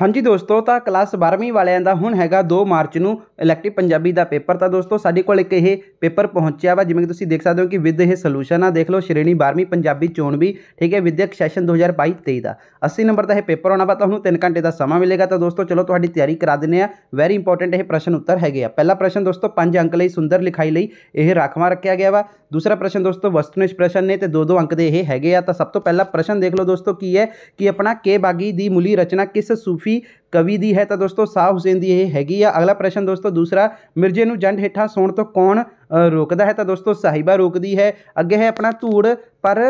ਹਾਂਜੀ ਦੋਸਤੋ ਤਾਂ ਕਲਾਸ 12ਵੀਂ ਵਾਲਿਆਂ ਦਾ ਹੁਣ ਹੈਗਾ 2 ਮਾਰਚ ਨੂੰ ਇਲੈਕਟਿਵ ਪੰਜਾਬੀ ਦਾ ਪੇਪਰ ਤਾਂ ਦੋਸਤੋ ਸਾਡੇ ਕੋਲ ਇੱਕ ਇਹ ਪੇਪਰ ਪਹੁੰਚਿਆ ਵਾ ਜਿਵੇਂ ਕਿ ਤੁਸੀਂ ਦੇਖ ਸਕਦੇ ਹੋ ਕਿ ਵਿਦ ਇਹ ਸੋਲੂਸ਼ਨ ਆ ਦੇਖ ਲਓ ਸ਼੍ਰੇਣੀ 12ਵੀਂ ਪੰਜਾਬੀ ਚੋਣ ਵੀ ਠੀਕ ਹੈ ਵਿਦਿਅਕ ਸੈਸ਼ਨ 2022-23 ਦਾ 80 ਨੰਬਰ ਦਾ ਇਹ ਪੇਪਰ ਆਉਣਾ ਵਾ ਤੁਹਾਨੂੰ 3 ਘੰਟੇ ਦਾ ਸਮਾਂ ਮਿਲੇਗਾ ਤਾਂ ਦੋਸਤੋ ਚਲੋ ਤੁਹਾਡੀ ਤਿਆਰੀ ਕਰਾ ਦਿੰਨੇ ਆ ਵੈਰੀ ਇੰਪੋਰਟੈਂਟ ਇਹ ਪ੍ਰਸ਼ਨ ਉੱਤਰ ਹੈਗੇ ਆ ਪਹਿਲਾ ਪ੍ਰਸ਼ਨ ਦੋਸਤੋ ਪੰਜ ਅੰਕ ਲਈ ਸੁੰਦਰ ਲਿਖਾਈ ਲਈ ਇਹ ਰਾਖਵਾ ਰੱਖਿਆ ਗਿਆ ਵਾ ਦੂਸਰਾ ਪ੍ਰਸ਼ਨ ਦੋਸਤੋ ਵਸਤੂਨਿਸ਼ ਪ੍ਰਸ਼ਨ ਨੇ ਤੇ ਦੋ ਦੋ ਅੰਕ ਦੇ ਇਹ ਹੈਗੇ ਆ ਤਾਂ ਸਭ ਤੋਂ ਪਹਿਲਾ ਪ੍ਰਸ਼ਨ ਦੇਖ ਲਓ ਦੋਸਤੋ ਕੀ ਹੈ ਕਿ ਆਪਣਾ ਕੇ ਬਾਗੀ ਦੀ ਮੂਲੀ ਰਚਨਾ ਕਿਸ ਸੂਫੀ ਕਵੀ ਦੀ ਹੈ ਤਾਂ ਦੋਸਤੋ ਸਾਹ ਹੁਸੈਨ ਦੀ ਇਹ ਹੈਗੀ ਆ ਅਗਲਾ ਪ੍ਰਸ਼ਨ ਦੋਸਤੋ ਦੂਸਰਾ ਮਿਰਜ਼ੇ ਨੂੰ ਜੰਡ ਹੇਠਾਂ ਸੌਣ ਤੋਂ ਕੌਣ ਰੋਕਦਾ ਹੈ ਤਾਂ ਦੋਸਤੋ ਸਾਹਿਬਾ ਰੋਕਦੀ ਹੈ ਅੱਗੇ ਹੈ ਆਪਣਾ ਧੂੜ ਪਰ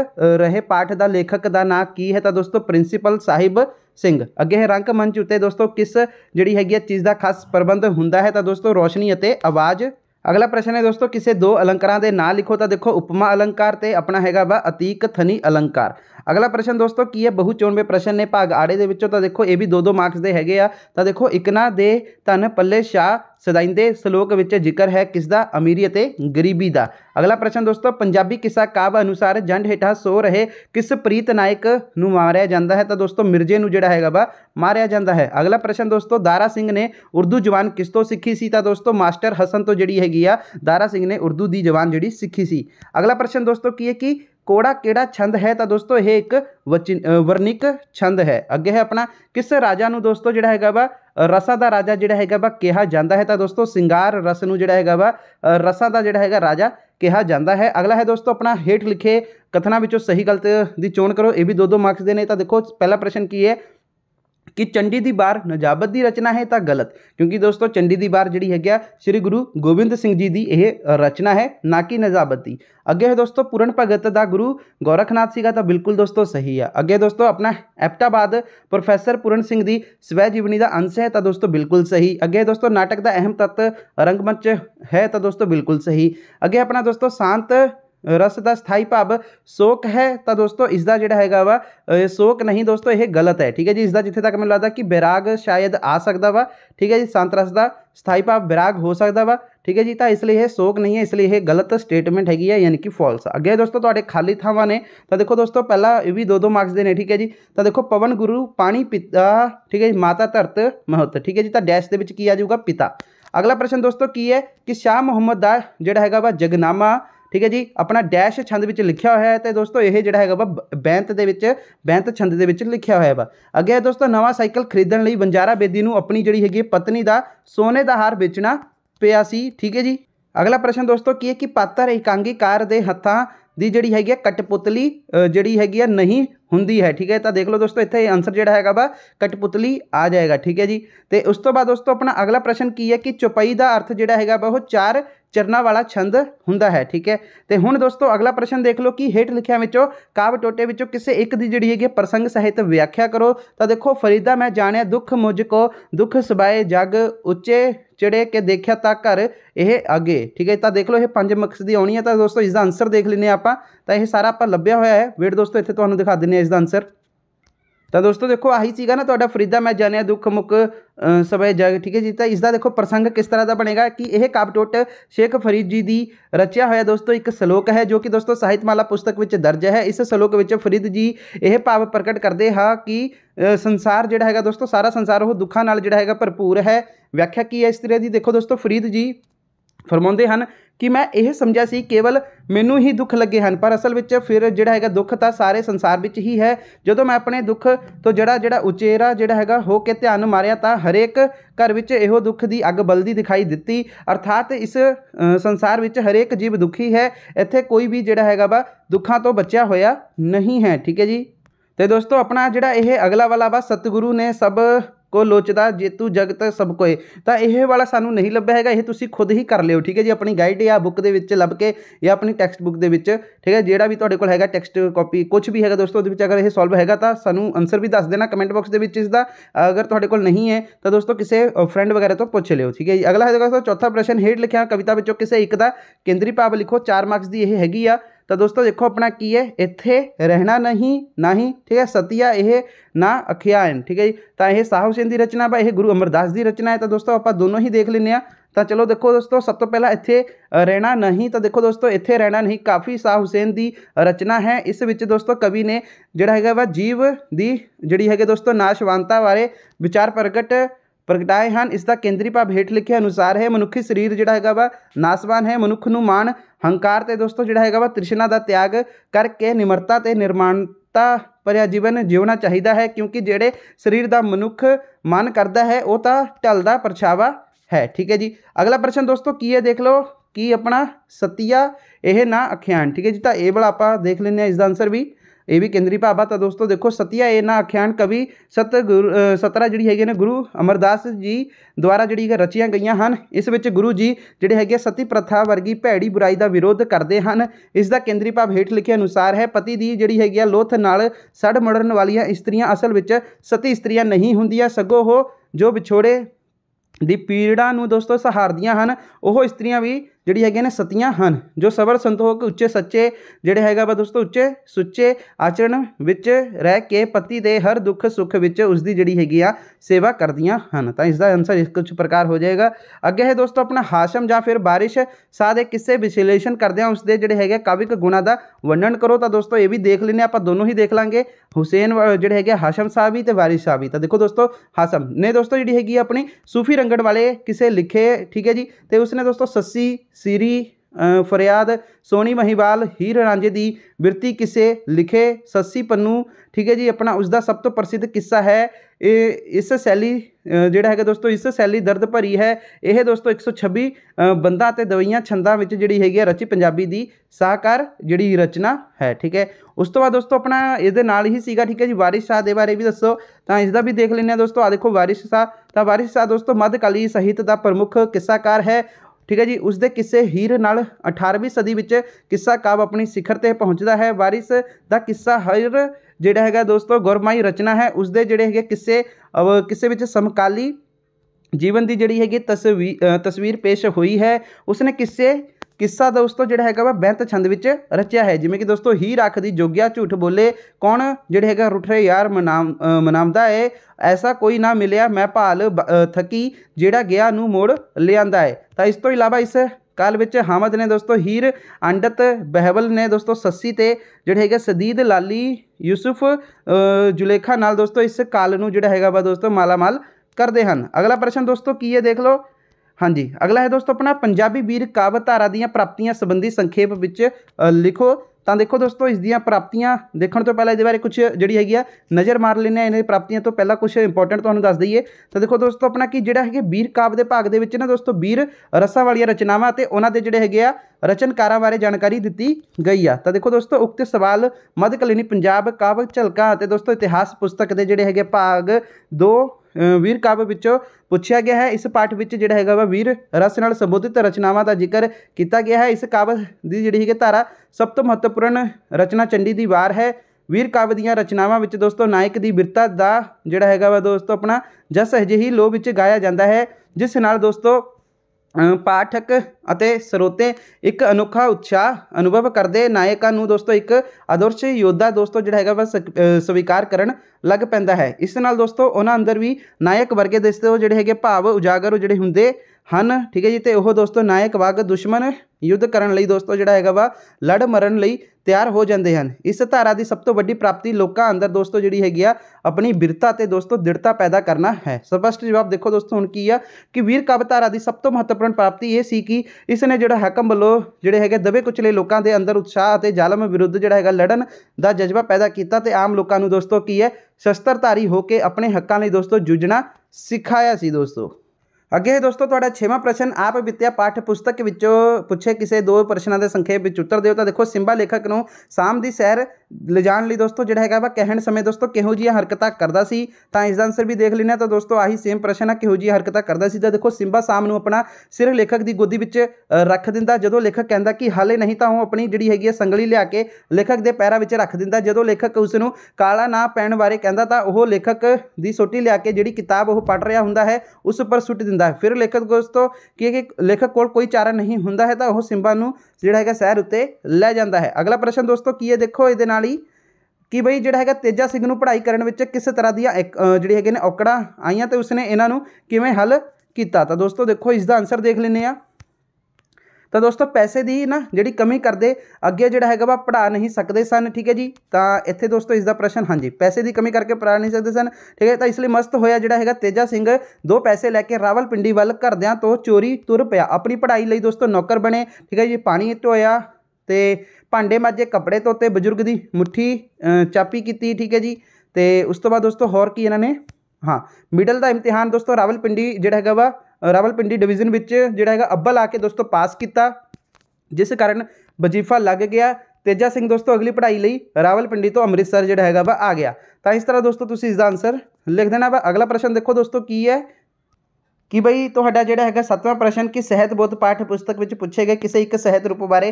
ਰਹੇ ਪਾਠ ਦਾ ਲੇਖਕ ਦਾ ਨਾਂ ਕੀ ਹੈ ਤਾਂ ਦੋਸਤੋ ਪ੍ਰਿੰਸੀਪਲ ਸਾਹਿਬ ਸਿੰਘ ਅੱਗੇ ਹੈ ਰੰਗ ਮੰਚ ਉੱਤੇ ਦੋਸਤੋ ਕਿਸ ਜਿਹੜੀ ਹੈਗੀ ਆ ਚੀਜ਼ ਦਾ ਖਾਸ ਪ੍ਰਬੰਧ ਹੁੰਦਾ ਹੈ ਤਾਂ ਦੋਸਤੋ ਰੋਸ਼ਨੀ ਅਤੇ ਆਵਾਜ਼ अगला प्रश्न है दोस्तों किसे दो अलंकारा के ना लिखो तो देखो उपमा अलंकार ते अपना है वा अतीक थनी अलंकार अगला प्रश्न दोस्तों की है बहुचोणवे प्रश्न ने भाग आड़े के देखो ये भी दो दो मार्क्स के है तो देखो इकना दे धन पल्ले शाह सदाइंदे सलोक में जिक्र है किसका अमीरी गरीबी का अगला प्रश्न दोस्तों पंजाबी किस्सा काव्य अनुसार जंड हेठा सो रहे किस प्रीत नायक न मारिया जाता है तो दोस्तों मिर्जे जोड़ा है वा मारिया जाता है अगला प्रश्न दोस्तों दारा सिंह ने उर्दू जबान किस तो सीखी सी दोस्तों मास्टर हसन तो जी है दारा सिंह ने उर्दू की जबान जी सीखी सी अगला प्रश्न दोस्तों की है कि कोड़ा केड़ा छंद है तो दोस्तों एक वचिन वर्णिक छंद है अगे है अपना किस राजा दोस्तों जोड़ा है वा ਰਸਾ ਦਾ ਰਾਜਾ ਜਿਹੜਾ ਹੈਗਾ ਵਾ ਕਿਹਾ ਜਾਂਦਾ ਹੈ ਤਾਂ ਦੋਸਤੋ ਸਿੰਗਾਰ ਰਸ ਨੂੰ ਜਿਹੜਾ ਹੈਗਾ ਵਾ ਰਸਾ ਦਾ ਜਿਹੜਾ ਹੈਗਾ ਰਾਜਾ ਕਿਹਾ ਜਾਂਦਾ ਹੈ ਅਗਲਾ ਹੈ ਦੋਸਤੋ ਆਪਣਾ ਹੇਠ ਲਿਖੇ ਕਥਨਾਂ ਵਿੱਚੋਂ ਸਹੀ ਗਲਤ ਦੀ ਚੋਣ ਕਰੋ ਇਹ ਵੀ ਦੋ ਦੋ ਮਾਰਕਸ ਦੇ ਨੇ ਤਾਂ ਦੇਖੋ ਪਹਿਲਾ ਪ੍ਰਸ਼ਨ ਕੀ ਹੈ कि चंडी की बार नजाबत की रचना है तो गलत क्योंकि दोस्तों चंडी की बार जी है श्री गुरु गोबिंद सिंह जी की यह रचना है ना कि नजाबत की अगे है दोस्तों पूरण भगत का गुरु गोरखनाथ सिंह का बिल्कुल दोस्तों सही है अगे दोस्तों अपना एपटाबाद प्रोफेसर पूरण सिंह की स्वय जीवनी का अंश है तो दोस्तों बिल्कुल सही अगे दोस्तों नाटक का अहम तत्व रंगमंच है तो दोस्तों बिल्कुल सही अगे अपना दोस्तों शांत रस द स्थाई भाव शोक है तो दोस्तों इसका जोड़ा है वा शोक नहीं दोस्तों यह गलत है ठीक है जी इसका जिथे तक मैं लगता कि बैराग शायद आ सकता वा ठीक है जी संत रस का स्थाई भाव बैराग हो सकता वा ठीक है जी तो इसलिए यह शोक नहीं है इसलिए यह गलत स्टेटमेंट हैगी है यानी कि फॉल्स अगे दोस्तों तो खाली थावान ने तो देखो दोस्तों पहला भी दो दो मार्क्स देने ठीक है जी तो देखो पवन गुरु पानी पिता ठीक है जी माता धरत महत ठीक है जी तो डैश के आ जाऊगा पिता अगला प्रश्न दोस्तों की है कि शाह मुहम्मद का जोड़ा है वा जगनामा ਠੀਕ ਹੈ ਜੀ ਆਪਣਾ ਡੈਸ਼ ਛੰਦ ਵਿੱਚ ਲਿਖਿਆ ਹੋਇਆ ਹੈ ਤੇ ਦੋਸਤੋ ਇਹ ਜਿਹੜਾ ਹੈਗਾ ਵਾ ਬੈਂਤ ਦੇ ਵਿੱਚ ਬੈਂਤ ਛੰਦ ਦੇ ਵਿੱਚ ਲਿਖਿਆ ਹੋਇਆ ਵਾ ਅੱਗੇ ਦੋਸਤੋ ਨਵਾਂ ਸਾਈਕਲ ਖਰੀਦਣ ਲਈ ਬੰਜਾਰਾ ਬੇਦੀ ਨੂੰ ਆਪਣੀ ਜਿਹੜੀ ਹੈਗੀ ਪਤਨੀ ਦਾ ਸੋਨੇ ਦਾ ਹਾਰ ਵੇਚਣਾ ਪਿਆ ਸੀ ਠੀਕ ਹੈ ਜੀ ਅਗਲਾ ਪ੍ਰਸ਼ਨ ਦੋਸਤੋ ਕੀ ਹੈ ਕਿ ਪਾਤਰ ਇਕਾਂਗੀਕਾਰ ਦੇ ਹੱਥਾਂ ਦੀ ਜਿਹੜੀ ਹੈਗੀ ਹੈ ਕਟਪੁਤਲੀ ਜਿਹੜੀ ਹੈਗੀ ਹੈ ਨਹੀਂ ਹੁੰਦੀ ਹੈ ਠੀਕ ਹੈ ਤਾਂ ਦੇਖ ਲਓ ਦੋਸਤੋ ਇੱਥੇ ਆਨਸਰ ਜਿਹੜਾ ਹੈਗਾ ਵਾ ਕਟਪੁਤਲੀ ਆ ਜਾਏਗਾ ਠੀਕ ਹੈ ਜੀ ਤੇ ਉਸ ਤੋਂ ਬਾਅਦ ਦੋਸਤੋ ਆਪਣਾ ਅਗਲਾ ਪ੍ਰਸ਼ਨ ਕੀ ਹੈ ਕਿ ਚੁਪਈ ਦਾ ਅਰਥ ਜਿਹੜਾ ਹੈਗਾ ਵਾ ਉਹ ਚਾਰ ਚਰਨਾ ਵਾਲਾ ਛੰਦ ਹੁੰਦਾ ਹੈ ਠੀਕ ਹੈ ਤੇ ਹੁਣ ਦੋਸਤੋ ਅਗਲਾ ਪ੍ਰਸ਼ਨ ਦੇਖ ਲਓ ਕਿ ਹੇਠ ਲਿਖਿਆ ਵਿੱਚੋਂ ਕਾਵ ਟੋਟੇ ਵਿੱਚੋਂ ਕਿਸੇ ਇੱਕ ਦੀ ਜਿਹੜੀ ਹੈਗੀ ਪ੍ਰਸੰਗ ਸਹਿਤ ਵਿਆਖਿਆ ਕਰੋ ਤਾਂ ਦੇਖੋ ਫਰੀਦਾ ਮੈਂ ਜਾਣਿਆ ਦੁੱਖ ਮੁਝ ਕੋ ਦੁੱਖ ਸਬਾਏ ਜਗ ਉੱਚੇ ਜਿਹੜੇ ਕਿ ਦੇਖਿਆ ਤਾਂ ਘਰ ਇਹ ਅੱਗੇ ਠੀਕ ਹੈ ਤਾਂ ਦੇਖ ਲਓ ਇਹ ਪੰਜ ਮਕਸ ਦੀ ਆਉਣੀ ਹੈ ਤਾਂ ਦੋਸਤੋ ਇਸ ਦਾ ਆਨਸਰ ਦੇਖ ਲੈਨੇ ਆਪਾਂ ਤਾਂ ਇਹ ਸਾਰਾ ਆਪਾਂ ਲੱਭਿਆ ਹੋਇਆ ਹੈ ਵੇਟ ਦੋਸਤੋ ਇੱਥੇ ਤੁਹਾਨੂੰ ਦਿਖਾ ਦਿੰਨੇ ਆ ਇਸ ਦਾ ਆਨਸਰ तो दोस्तों देखो आही ਸੀਗਾ ਨਾ ਤੁਹਾਡਾ ਫਰੀਦਾ ਮੈਂ ਜਾਣਿਆ ਦੁੱਖ ਮੁਕ ਸਭੇ ਜਗ ਠੀਕ ਹੈ ਜੀ ਤਾਂ ਇਸ ਦਾ ਦੇਖੋ ਪ੍ਰਸੰਗ ਕਿਸ ਤਰ੍ਹਾਂ ਦਾ ਬਣੇਗਾ ਕਿ ਇਹ ਕਾਵਟੋਟ ਸ਼ੇਖ ਫਰੀਦ ਜੀ ਦੀ ਰਚਿਆ ਹੋਇਆ ਦੋਸਤੋ ਇੱਕ ਸ਼ਲੋਕ ਹੈ ਜੋ ਕਿ ਦੋਸਤੋ ਸਾਹਿਤਮਾਲਾ ਪੁਸਤਕ ਵਿੱਚ ਦਰਜ ਹੈ ਇਸ ਸ਼ਲੋਕ ਵਿੱਚ ਫਰੀਦ ਜੀ ਇਹ ਭਾਵ ਪ੍ਰਗਟ ਕਰਦੇ ਹਾਂ ਕਿ ਸੰਸਾਰ ਜਿਹੜਾ ਹੈਗਾ ਦੋਸਤੋ ਸਾਰਾ ਸੰਸਾਰ ਉਹ ਦੁੱਖਾਂ ਨਾਲ ਜਿਹੜਾ ਹੈਗਾ ਭਰਪੂਰ ਹੈ ਵਿਆਖਿਆ ਕੀ ਹੈ ਇਸ ਤਰ੍ਹਾਂ ਦੀ ਦੇਖੋ ਦੋਸਤੋ ਫਰੀਦ ਜੀ ਫਰਮਾਉਂਦੇ ਹਨ ਕਿ ਮੈਂ ਇਹ ਸਮਝਿਆ ਸੀ ਕੇਵਲ ਮੈਨੂੰ ਹੀ ਦੁੱਖ ਲੱਗੇ ਹਨ ਪਰ ਅਸਲ ਵਿੱਚ ਫਿਰ ਜਿਹੜਾ ਹੈਗਾ ਦੁੱਖ ਤਾਂ ਸਾਰੇ ਸੰਸਾਰ ਵਿੱਚ ਹੀ ਹੈ ਜਦੋਂ ਮੈਂ ਆਪਣੇ ਦੁੱਖ ਤੋਂ ਜਿਹੜਾ ਜਿਹੜਾ ਉਚੇਰਾ ਜਿਹੜਾ ਹੈਗਾ ਹੋ ਕੇ ਧਿਆਨ ਮਾਰਿਆ ਤਾਂ ਹਰੇਕ ਘਰ ਵਿੱਚ ਇਹੋ ਦੁੱਖ ਦੀ ਅੱਗ ਬਲਦੀ ਦਿਖਾਈ ਦਿੱਤੀ ਅਰਥਾਤ ਇਸ ਸੰਸਾਰ ਵਿੱਚ ਹਰੇਕ ਜੀਵ ਦੁਖੀ ਹੈ ਇੱਥੇ ਕੋਈ ਵੀ ਜਿਹੜਾ ਹੈਗਾ ਵਾ ਦੁੱਖਾਂ ਤੋਂ ਬਚਿਆ ਹੋਇਆ ਨਹੀਂ ਹੈ ਠੀਕ ਹੈ ਜੀ ਤੇ ਦੋਸਤੋ ਆਪਣਾ ਜਿਹੜਾ ਇਹ ਅਗਲਾ ਵਾਲਾ ਵਾ ਸਤਿਗੁਰੂ ਨੇ ਸਭ ਕੋ ਲੋਚਦਾ ਜੇਤੂ ਜਗਤ ਸਭ ਕੋਏ ਤਾਂ ਇਹ ਵਾਲਾ ਸਾਨੂੰ ਨਹੀਂ ਲੱਭਿਆ ਹੈਗਾ ਇਹ ਤੁਸੀਂ ਖੁਦ ਹੀ ਕਰ ਲਿਓ ਠੀਕ ਹੈ ਜੀ ਆਪਣੀ ਗਾਈਡ ਜਾਂ ਬੁੱਕ ਦੇ ਵਿੱਚ ਲੱਭ ਕੇ ਜਾਂ ਆਪਣੀ ਟੈਕਸਟ ਬੁੱਕ ਦੇ ਵਿੱਚ ਠੀਕ ਹੈ ਜਿਹੜਾ ਵੀ ਤੁਹਾਡੇ ਕੋਲ ਹੈਗਾ ਟੈਕਸਟ ਕਾਪੀ ਕੁਝ ਵੀ ਹੈਗਾ ਦੋਸਤੋ ਉਹਦੇ ਵਿੱਚ ਅਗਰ ਇਹ ਸੋਲਵ ਹੈਗਾ ਤਾਂ ਸਾਨੂੰ ਆਨਸਰ ਵੀ ਦੱਸ ਦੇਣਾ ਕਮੈਂਟ ਬਾਕਸ ਦੇ ਵਿੱਚ ਇਸ ਦਾ ਅਗਰ ਤੁਹਾਡੇ ਕੋਲ ਨਹੀਂ ਹੈ ਤਾਂ ਦੋਸਤੋ ਕਿਸੇ ਫਰੈਂਡ ਵਗੈਰਾ ਤੋਂ ਪੁੱਛ ਲਿਓ ਠੀਕ ਹੈ ਜੀ ਅਗਲਾ ਹੈ ਦੋਸਤੋ ਚੌਥਾ ਪ੍ਰਸ਼ਨ ਹੇਠ ਲਿਖਿਆ ਕਵਿਤਾ ਵਿੱਚੋਂ ਕਿਸੇ ਇੱਕ ਦਾ ਕੇਂਦਰੀ ਭਾਵ ਲਿਖੋ 4 ਮਾਰਕਸ ਦੀ ਇਹ ਹੈਗੀ ਆ तो दोस्तों देखो अपना की है इतने रहना नहीं ना ही ठीक है सतिया यह ना अख्यायन ठीक है जी तो यह साहू सिंह की रचना वा यह गुरु अमरदास की रचना है तो दोस्तों आप दोनों ही देख लें तो चलो देखो दोस्तों सब तो पहला इतने रहना नहीं तो देखो दोस्तों इतने रहना नहीं काफ़ी शाह हुसैन की रचना है इस विच दोस्तों कवि ने जोड़ा है वह जीव दी जी है दोस्तों नाशवानता बारे विचार प्रगट ਪ੍ਰਗਟਾਏ ਹਨ ਇਸ ਦਾ ਕੇਂਦਰੀ ਭਾਵ ਹੇਠ ਲਿਖੇ ਅਨੁਸਾਰ ਹੈ ਮਨੁੱਖੀ ਸਰੀਰ ਜਿਹੜਾ ਹੈਗਾ ਵਾ ਨਾਸਵਾਨ ਹੈ ਮਨੁੱਖ ਨੂੰ ਮਾਣ ਹੰਕਾਰ ਤੇ ਦੋਸਤੋ ਜਿਹੜਾ ਹੈਗਾ ਵਾ ਤ੍ਰਿਸ਼ਨਾ ਦਾ ਤਿਆਗ ਕਰਕੇ ਨਿਮਰਤਾ ਤੇ ਨਿਰਮਾਣਤਾ ਭਰਿਆ ਜੀਵਨ ਜਿਉਣਾ ਚਾਹੀਦਾ ਹੈ ਕਿਉਂਕਿ ਜਿਹੜੇ ਸਰੀਰ ਦਾ ਮਨੁੱਖ ਮਨ ਕਰਦਾ ਹੈ ਉਹ ਤਾਂ ਢਲਦਾ ਪਰਛਾਵਾ ਹੈ ਠੀਕ ਹੈ ਜੀ ਅਗਲਾ ਪ੍ਰਸ਼ਨ ਦੋਸਤੋ ਕੀ ਹੈ ਦੇਖ ਲਓ ਕੀ ਆਪਣਾ ਸਤੀਆ ਇਹ ਨਾ ਅਖਿਆਨ ਠੀਕ ਹੈ ਜੀ ਤਾਂ ਇਹ ਵਾਲਾ ਆਪਾਂ ਦੇਖ ਲੈਂਦੇ ਆ ਇਸ ਦਾ ਆਨਸਰ ਵੀ ਇਹ ਵੀ ਕੇਂਦਰੀ ਭਾਵ ਆ ਤਾਂ ਦੋਸਤੋ ਦੇਖੋ ਸਤਿਆ ਇਹ ਨਾ ਅਖਿਆਨ ਕਵੀ ਸਤ ਸਤਰਾ ਜਿਹੜੀ ਹੈਗੇ ਨੇ ਗੁਰੂ ਅਮਰਦਾਸ ਜੀ ਦੁਆਰਾ ਜਿਹੜੀ ਹੈ ਰਚੀਆਂ ਗਈਆਂ ਹਨ ਇਸ ਵਿੱਚ ਗੁਰੂ ਜੀ ਜਿਹੜੇ ਹੈਗੇ ਸਤੀ ਪ੍ਰਥਾ ਵਰਗੀ ਭੈੜੀ ਬੁਰਾਈ ਦਾ ਵਿਰੋਧ ਕਰਦੇ ਹਨ ਇਸ ਦਾ ਕੇਂਦਰੀ ਭਾਵ ਹੇਠ ਲਿਖੇ ਅਨੁਸਾਰ ਹੈ ਪਤੀ ਦੀ ਜਿਹੜੀ ਹੈਗੀ ਆ ਲੋਥ ਨਾਲ ਸੜ ਮੜਨ ਵਾਲੀਆਂ ਇਸਤਰੀਆਂ ਅਸਲ ਵਿੱਚ ਸਤੀ ਇਸਤਰੀਆਂ ਨਹੀਂ ਹੁੰਦੀਆਂ ਸਗੋ ਉਹ ਜੋ ਵਿਛੋੜੇ ਦੀ ਪੀੜਾ ਨੂੰ ਦੋਸਤੋ ਸਹਾਰਦੀਆਂ ਹਨ ਉਹ ਇਸਤਰੀਆਂ ਵੀ ਜਿਹੜੀ ਹੈਗੀਆਂ ਨੇ ਸਤੀਆਂ ਹਨ ਜੋ ਸਬਰ ਸੰਤੋਖ ਉੱਚੇ ਸੱਚੇ ਜਿਹੜੇ ਹੈਗਾ ਵਾ ਦੋਸਤੋ ਉੱਚੇ ਸੁੱਚੇ ਆਚਰਣ ਵਿੱਚ ਰਹਿ ਕੇ ਪਤੀ ਦੇ ਹਰ ਦੁੱਖ ਸੁੱਖ ਵਿੱਚ ਉਸ ਦੀ ਜਿਹੜੀ ਹੈਗੀ ਆ ਸੇਵਾ ਕਰਦੀਆਂ ਹਨ ਤਾਂ ਇਸ ਦਾ ਆਨਸਰ ਇਸ ਕੁਝ ਪ੍ਰਕਾਰ ਹੋ ਜਾਏਗਾ ਅੱਗੇ ਹੈ ਦੋਸਤੋ ਆਪਣਾ ਹਾਸ਼ਮ ਜਾਂ ਫਿਰ ਬਾਰਿਸ਼ ਸਾਹ ਦੇ ਕਿਸੇ ਵਿਸ਼ਲੇਸ਼ਣ ਕਰਦੇ ਆ ਉਸ ਦੇ ਜਿਹੜੇ ਹੈਗੇ ਕਾਵਿਕ ਗੁਣਾਂ ਦਾ ਵਰਣਨ ਕਰੋ ਤਾਂ ਦੋਸਤੋ ਇਹ ਵੀ ਦੇਖ ਲੈਨੇ ਆਪਾਂ ਦੋਨੋਂ ਹੀ ਦੇਖ ਲਾਂਗੇ ਹੁਸੈਨ ਜਿਹੜੇ ਹੈਗੇ ਹਾਸ਼ਮ ਸਾਹਿਬ ਵੀ ਤੇ ਵਾਰਿਸ ਸਾਹਿਬ ਵੀ ਤਾਂ ਦੇਖੋ ਦੋਸਤੋ ਹਾਸ਼ਮ ਨੇ ਦੋਸਤੋ ਜਿਹੜੀ ਹੈਗੀ ਆਪਣੀ ਸੂਫੀ ਰੰਗੜ ਵਾਲੇ ਕਿਸੇ ਲਿਖੇ ਠੀਕ ਹੈ ਜੀ ਤੇ ਉਸਨੇ ਦੋਸਤੋ ਸੱਸੀ ਸਿਰੀ ਫਰਿਆਦ ਸੋਨੀ ਮਹੀਵਾਲ ਹੀਰ ਰਾਂਝੇ ਦੀ ਬਿਰਤੀ ਕਿਸੇ ਲਿਖੇ ਸੱਸੀ ਪੰਨੂ ਠੀਕ ਹੈ ਜੀ ਆਪਣਾ ਉਸ ਦਾ ਸਭ ਤੋਂ ਪ੍ਰਸਿੱਧ ਕਿੱਸਾ ਹੈ ਇਹ ਇਸ ਸੈਲੀ ਜਿਹੜਾ ਹੈਗਾ ਦੋਸਤੋ ਇਸ ਸੈਲੀ ਦਰਦ ਭਰੀ ਹੈ ਇਹ ਦੋਸਤੋ 126 ਬੰਦਾ ਤੇ ਦਵਾਈਆਂ ਛੰਦਾਂ ਵਿੱਚ ਜਿਹੜੀ ਹੈਗੀ ਹੈ ਰਚੀ ਪੰਜਾਬੀ ਦੀ ਸਾਕਾਰ ਜਿਹੜੀ ਰਚਨਾ ਹੈ ਠੀਕ ਹੈ ਉਸ ਤੋਂ ਬਾਅਦ ਦੋਸਤੋ ਆਪਣਾ ਇਹਦੇ ਨਾਲ ਹੀ ਸੀਗਾ ਠੀਕ ਹੈ ਜੀ ਵਾਰਿਸ ਸ਼ਾਹ ਦੇ ਬਾਰੇ ਵੀ ਦੱਸੋ ਤਾਂ ਇਸ ਦਾ ਵੀ ਦੇਖ ਲੈਣਾ ਆ ਦੋਸਤੋ ਆ ਦੇਖੋ ਵਾਰਿਸ ਸ਼ਾਹ ਤਾਂ ਵਾਰਿਸ ਸ਼ਾਹ ਦੋਸਤੋ ਮੱਧਕਾਲੀ ਸਾਹਿਤ ਦਾ ਪ੍ਰਮੁੱਖ ਕਿੱਸਾਕਾਰ ਹੈ ਠੀਕ ਹੈ ਜੀ ਉਸ ਦੇ ਕਿਸੇ ਹੀਰ ਨਾਲ 18ਵੀਂ ਸਦੀ ਵਿੱਚ ਕਿੱਸਾ ਕਾਵਿ ਆਪਣੀ ਸਿਖਰ ਤੇ ਪਹੁੰਚਦਾ ਹੈ ਵਾਰਿਸ ਦਾ ਕਿੱਸਾ ਹਰ ਜਿਹੜਾ ਹੈਗਾ ਦੋਸਤੋ ਗੁਰਮਾਈ ਰਚਨਾ ਹੈ ਉਸ ਦੇ ਜਿਹੜੇ ਹੈਗੇ ਕਿਸੇ ਕਿਸੇ ਵਿੱਚ ਸਮਕਾਲੀ ਜੀਵਨ ਦੀ ਜਿਹੜੀ ਹੈਗੀ ਤਸਵੀਰ ਤਸਵੀਰ ਪੇਸ਼ ਹੋਈ ਹੈ ਉਸਨੇ ਕਿਸੇ ਕਿੱਸਾ ਦੋਸਤੋ ਜਿਹੜਾ ਹੈਗਾ ਵਾ ਬੈਂਤ ਛੰਦ ਵਿੱਚ ਰਚਿਆ ਹੈ ਜਿਵੇਂ ਕਿ ਦੋਸਤੋ ਹੀ ਰੱਖ ਦੀ ਜੋਗਿਆ ਝੂਠ ਬੋਲੇ ਕੌਣ ਜਿਹੜਾ ਹੈਗਾ ਰੁੱਠੇ ਯਾਰ ਮਨਾਮ ਮਨਾਮਦਾ ਹੈ ਐਸਾ ਕੋਈ ਨਾ ਮਿਲਿਆ ਮੈਂ ਭਾਲ ਥਕੀ ਜਿਹੜਾ ਗਿਆ ਨੂੰ ਮੋੜ ਲਿਆਂਦਾ ਹੈ ਤਾਂ ਇਸ ਤੋਂ ਇਲਾਵਾ ਇਸ ਕਾਲ ਵਿੱਚ ਹਾਮਦ ਨੇ ਦੋਸਤੋ ਹੀਰ ਅੰਡਤ ਬਹਿਵਲ ਨੇ ਦੋਸਤੋ ਸੱਸੀ ਤੇ ਜਿਹੜੇ ਹੈਗਾ ਸਦੀਦ ਲਾਲੀ ਯੂਸਫ ਜੁਲੇਖਾ ਨਾਲ ਦੋਸਤੋ ਇਸ ਕਾਲ ਨੂੰ ਜਿਹੜਾ ਹੈਗਾ ਵਾ ਦੋਸਤੋ ਮਾਲਾਮਾਲ ਕਰਦੇ ਹਨ ਅਗਲਾ ਪ੍ਰਸ਼ਨ ਦੋਸਤੋ ਕੀ ਹੈ ਦੇਖ ਲਓ ਹਾਂਜੀ ਅਗਲਾ ਹੈ ਦੋਸਤੋ ਆਪਣਾ ਪੰਜਾਬੀ ਵੀਰ ਕਾਵਤ ਧਾਰਾ ਦੀਆਂ ਪ੍ਰਾਪਤੀਆਂ ਸੰਬੰਧੀ ਸੰਖੇਪ ਵਿੱਚ ਲਿਖੋ ਤਾਂ ਦੇਖੋ ਦੋਸਤੋ ਇਸ ਦੀਆਂ ਪ੍ਰਾਪਤੀਆਂ ਦੇਖਣ ਤੋਂ ਪਹਿਲਾਂ ਇਹਦੇ ਬਾਰੇ ਕੁਝ ਜਿਹੜੀ ਹੈਗੀ ਆ ਨਜ਼ਰ ਮਾਰ ਲੈਣੇ ਆ ਇਹਨਾਂ ਪ੍ਰਾਪਤੀਆਂ ਤੋਂ ਪਹਿਲਾਂ ਕੁਝ ਇੰਪੋਰਟੈਂਟ ਤੁਹਾਨੂੰ ਦੱਸ ਦਈਏ ਤਾਂ ਦੇਖੋ ਦੋਸਤੋ ਆਪਣਾ ਕੀ ਜਿਹੜਾ ਹੈਗੇ ਵੀਰ ਕਾਵ ਦੇ ਭਾਗ ਦੇ ਵਿੱਚ ਨਾ ਦੋਸਤੋ ਵੀਰ ਰਸਾਂ ਵਾਲੀਆਂ ਰਚਨਾਵਾਂ ਅਤੇ ਉਹਨਾਂ ਦੇ ਜਿਹੜੇ ਹੈਗੇ ਆ ਰਚਨਕਾਰਾਂ ਬਾਰੇ ਜਾਣਕਾਰੀ ਦਿੱਤੀ ਗਈ ਆ ਤਾਂ ਦੇਖੋ ਦੋਸਤੋ ਉਕਤ ਸਵਾਲ ਮੱਧਕਾਲੀਨ ਪੰਜਾਬ ਕਾਵ ਝਲਕਾ ਅਤੇ ਦੋਸਤੋ ਇਤਿਹਾਸ ਪੁਸਤਕ ਦੇ ਜਿਹੜੇ ਹੈਗੇ ਭਾਗ 2 ਵੀਰ ਕਾਵ ਵਿੱਚੋਂ ਪੁੱਛਿਆ ਗਿਆ ਹੈ ਇਸ ਪਾਠ ਵਿੱਚ ਜਿਹੜਾ ਹੈਗਾ ਵਾ ਵੀਰ ਰਸ ਨਾਲ ਸੰਬੋਧਿਤ ਰਚਨਾਵਾਂ ਦਾ ਜ਼ਿਕਰ ਕੀਤਾ ਗਿਆ ਹੈ ਇਸ ਕਾਵਿ ਦੀ ਜਿਹੜੀ ਹੈਗੀ ਧਾਰਾ ਸਭ ਤੋਂ ਮਹੱਤਵਪੂਰਨ ਰਚਨਾ ਚੰਡੀ ਦੀ ਵਾਰ ਹੈ ਵੀਰ ਕਾਵਿ ਦੀਆਂ ਰਚਨਾਵਾਂ ਵਿੱਚ ਦੋਸਤੋ ਨਾਇਕ ਦੀ ਬਿਰਤਾ ਦਾ ਜਿਹੜਾ ਹੈਗਾ ਵਾ ਦੋਸਤੋ ਆਪਣਾ ਜਸ ਅਜਿਹੀ ਲੋ ਵਿੱਚ ਗਾਇਆ ਜਾਂਦਾ ਹੈ ਜਿਸ ਨਾਲ ਦੋਸਤੋ ਪਾਠਕ ਅਤੇ ਸਰੋਤੇ ਇੱਕ ਅਨੋਖਾ ਉਤਸ਼ਾਹ ਅਨੁਭਵ ਕਰਦੇ ਨਾਇਕਾਂ ਨੂੰ ਦੋਸਤੋ ਇੱਕ ਆਦਰਸ਼ ਯੋਧਾ ਦੋਸਤੋ ਜਿਹੜਾ ਹੈਗਾ ਬਸ ਸਵੀਕਾਰ ਕਰਨ ਲੱਗ ਪੈਂਦਾ ਹੈ ਇਸ ਨਾਲ ਦੋਸਤੋ ਉਹਨਾਂ ਅੰਦਰ ਵੀ ਨਾਇਕ ਵਰਗੇ ਦੋਸਤੋ ਜਿਹੜੇ ਹੈਗੇ ਭਾਵ ਉਜਾਗਰ ਜਿਹੜੇ ਹੁੰਦੇ ਹਨ ਠੀਕ ਹੈ ਜੀ ਤੇ ਉਹ ਦੋਸਤੋ ਨਾਇਕ ਵਾਗ ਦੁਸ਼ਮਣ ਯੁੱਧ ਕਰਨ ਲਈ ਦੋਸਤੋ ਜਿਹੜਾ ਹੈਗਾ ਵਾ ਲੜ ਮਰਨ ਲਈ ਤਿਆਰ ਹੋ ਜਾਂਦੇ ਹਨ ਇਸ ਧਾਰਾ ਦੀ ਸਭ ਤੋਂ ਵੱਡੀ ਪ੍ਰਾਪਤੀ ਲੋਕਾਂ ਅੰਦਰ ਦੋਸਤੋ ਜਿਹੜੀ ਹੈਗੀ ਆ ਆਪਣੀ ਬਿਰਤਾ ਤੇ ਦੋਸਤੋ ਦਿੜਤਾ ਪੈਦਾ ਕਰਨਾ ਹੈ ਸਪਸ਼ਟ ਜਵਾਬ ਦੇਖੋ ਦੋਸਤੋ ਹੁਣ ਕੀ ਆ ਕਿ ਵੀਰ ਕਵ ਧਾਰਾ ਦੀ ਸਭ ਤੋਂ ਮਹੱਤਵਪੂਰਨ ਪ੍ਰਾਪਤੀ ਇਹ ਸੀ ਕਿ ਇਸ ਨੇ ਜਿਹੜਾ ਹਕਮ ਵੱਲੋਂ ਜਿਹੜੇ ਹੈਗੇ ਦਬੇ ਕੁਚਲੇ ਲੋਕਾਂ ਦੇ ਅੰਦਰ ਉਤਸ਼ਾਹ ਅਤੇ ਜ਼ਾਲਮ ਵਿਰੁੱਧ ਜਿਹੜਾ ਹੈਗਾ ਲੜਨ ਦਾ ਜਜ਼ਬਾ ਪੈਦਾ ਕੀਤਾ ਤੇ ਆਮ ਲੋਕਾਂ ਨੂੰ ਦੋਸਤੋ ਕੀ ਹੈ ਸ਼ਸਤਰਧਾਰੀ ਹੋ ਕੇ ਆਪਣੇ ਹੱਕਾਂ ਲਈ ਦੋਸਤੋ ਜੂਝਣਾ ਸਿਖਾਇਆ ਸੀ ਦੋਸਤੋ ਅੱਗੇ ਦੋਸਤੋ ਤੁਹਾਡਾ 6ਵਾਂ ਪ੍ਰਸ਼ਨ ਆਪ ਵਿਦਿਆ ਪਾਠ ਪੁਸਤਕ ਵਿੱਚੋਂ ਪੁੱਛੇ ਕਿਸੇ ਦੋ ਪ੍ਰਸ਼ਨਾਂ ਦੇ ਸੰਖੇਪ ਵਿੱਚ ਉੱਤਰ ਦਿਓ ਤਾਂ ਦੇਖੋ ਸਿੰਬਾ ਲੇਖਕ ਨੂੰ ਸਾਮ ਦੀ ਸਹਿਰ ਲਿਜਾਣ ਲਈ ਦੋਸਤੋ ਜਿਹੜਾ ਹੈਗਾ ਵਾ ਕਹਿਣ ਸਮੇਂ ਦੋਸਤੋ ਕਿਹੋ ਜਿਹੀਆਂ ਹਰਕਤਾਂ ਕਰਦਾ ਸੀ ਤਾਂ ਇਸ ਦਾ ਆਨਸਰ ਵੀ ਦੇਖ ਲੈਣਾ ਤਾਂ ਦੋਸਤੋ ਆਹੀ ਸੇਮ ਪ੍ਰਸ਼ਨ ਆ ਕਿਹੋ ਜਿਹੀਆਂ ਹਰਕਤਾਂ ਕਰਦਾ ਸੀ ਤਾਂ ਦੇਖੋ ਸਿੰਬਾ ਸਾਮ ਨੂੰ ਆਪਣਾ ਸਿਰ ਲੇਖਕ ਦੀ ਗੋਦੀ ਵਿੱਚ ਰੱਖ ਦਿੰਦਾ ਜਦੋਂ ਲੇਖਕ ਕਹਿੰਦਾ ਕਿ ਹਾਲੇ ਨਹੀਂ ਤਾਂ ਉਹ ਆਪਣੀ ਜਿਹੜੀ ਹੈਗੀ ਹੈ ਸੰਗਲੀ ਲਿਆ ਕੇ ਲੇਖਕ ਦੇ ਪੈਰਾਂ ਵਿੱਚ ਰੱਖ ਦਿੰਦਾ ਜਦੋਂ ਲੇਖਕ ਉਸ ਨੂੰ ਕਾਲਾ ਨਾ ਪੈਣ ਬਾਰੇ ਕਹਿੰਦਾ ਤਾਂ ਉਹ ਲੇਖਕ ਦੀ ਸੋਟੀ ਲਿਆ ਕੇ ਜਿਹੜੀ ਕਿਤਾਬ ਉਹ ਪੜ ਰਿਹਾ ਹੁੰਦਾ ਹੈ ਉਸ ਉੱਪਰ ਸੁੱਟ ਦਿੰਦਾ ਹੈ ਫਿਰ ਲੇਖਕ ਦੋਸਤੋ ਕਿ ਲੇਖਕ ਕੋਲ ਕੋਈ ਚਾਰਾ ਨਹੀਂ ਹੁੰਦਾ ਹੈ ਤਾਂ ਉਹ ਸਿੰਬਾ ਨੂੰ ਜਿਹੜਾ ਹੈਗਾ ਸਹਿਰ ਉੱਤੇ ਲੈ ਜਾਂਦਾ ਹੈ ਅਗਲਾ ਪ੍ਰਸ਼ਨ ਦੋਸਤੋ ਕੀ ਹੈ ਦੇਖੋ ਇਹਦੇ ਨਾਲ ਹੀ ਕਿ ਬਈ ਜਿਹੜਾ ਹੈਗਾ ਤੇਜਾ ਸਿੰਘ ਨੂੰ ਪੜ੍ਹਾਈ ਕਰਨ ਵਿੱਚ ਕਿਸ ਤਰ੍ਹਾਂ ਦੀਆਂ ਜਿਹੜੀ ਹੈਗੇ ਨੇ ਔਕੜਾਂ ਆਈਆਂ ਤੇ ਉਸਨੇ ਇਹਨਾਂ ਨੂੰ ਕਿਵੇਂ ਹੱਲ ਕੀਤਾ ਤਾਂ ਦੋਸਤੋ ਦੇਖੋ ਇਸ ਦਾ ਆਨਸਰ ਦੇਖ ਲੈਂਦੇ ਆ ਤਾਂ ਦੋਸਤੋ ਪੈਸੇ ਦੀ ਨਾ ਜਿਹੜੀ ਕਮੀ ਕਰਦੇ ਅੱਗੇ ਜਿਹੜਾ ਹੈਗਾ ਵਾ ਪੜਾ ਨਹੀਂ ਸਕਦੇ ਸਨ ਠੀਕ ਹੈ ਜੀ ਤਾਂ ਇੱਥੇ ਦੋਸਤੋ ਇਸ ਦਾ ਪ੍ਰਸ਼ਨ ਹਾਂਜੀ ਪੈਸੇ ਦੀ ਕਮੀ ਕਰਕੇ ਪੜਾ ਨਹੀਂ ਸਕਦੇ ਸਨ ਠੀਕ ਹੈ ਤਾਂ ਇਸ ਲਈ ਮਸਤ ਹੋਇਆ ਜਿਹੜਾ ਹੈਗਾ ਤੇਜਾ ਸਿੰਘ ਦੋ ਪੈਸੇ ਲੈ ਕੇ ਰਾਵਲਪਿੰਡੀ ਵੱਲ ਘਰਦਿਆਂ ਤੋਂ ਚੋਰੀ ਤੁਰ ਪਿਆ ਆਪਣੀ ਪੜ੍ਹਾਈ ਲਈ ਦੋਸਤੋ ਨੌਕਰ ਬਣੇ ਠੀਕ ਹੈ ਜੀ ਪਾਣੀ ਧੋਇਆ ਤੇ ਭਾਂਡੇ ਮਾਜੇ ਕੱਪੜੇ ਧੋਤੇ ਬਜ਼ੁਰਗ ਦੀ ਮੁੱਠੀ ਚਾਪੀ ਕੀਤੀ ਠੀਕ ਹੈ ਜੀ ਤੇ ਉਸ ਤੋਂ ਬਾਅਦ ਦੋਸਤੋ ਹੋਰ ਕੀ ਇਹਨਾਂ ਨੇ ਹਾਂ ਮਿਡਲ ਦਾ ਇਮਤਿਹਾਨ ਦੋਸਤੋ ਰਾਵਲਪਿੰਡੀ ਜਿਹੜਾ ਹੈਗਾ ਵਾ ਰਾਵਲਪਿੰਡੀ ਡਿਵੀਜ਼ਨ ਵਿੱਚ ਜਿਹੜਾ ਹੈਗਾ ਅੱਬਲ ਆ ਕੇ ਦੋਸਤੋ ਪਾਸ ਕੀਤਾ ਜਿਸ ਕਾਰਨ ਵਜੀਫਾ ਲੱਗ ਗਿਆ ਤੇਜਾ ਸਿੰਘ ਦੋਸਤੋ ਅਗਲੀ ਪੜ੍ਹਾਈ ਲਈ ਰਾਵਲਪਿੰਡੀ ਤੋਂ ਅੰਮ੍ਰਿਤਸਰ ਜਿਹੜਾ ਹੈਗਾ ਵਾ ਆ ਗਿਆ ਤਾਂ ਇਸ ਤਰ੍ਹਾਂ ਦੋਸਤੋ ਤੁਸੀਂ ਇਸ ਦਾ ਆਨਸਰ ਲਿਖ ਦੇਣਾ ਵਾ ਅਗਲਾ ਪ੍ਰਸ਼ਨ ਦੇਖੋ ਦੋਸਤੋ ਕੀ ਹੈ ਕਿ ਬਈ ਤੁਹਾਡਾ ਜਿਹੜਾ ਹੈਗਾ ਸੱਤਵਾਂ ਪ੍ਰਸ਼ਨ ਕਿ ਸਿਹਤ ਬੋਧ ਪਾਠ ਪੁਸਤਕ ਵਿੱਚ ਪੁੱਛੇ ਗਏ ਕਿਸੇ ਇੱਕ ਸਿਹਤ ਰੂਪ ਬਾਰੇ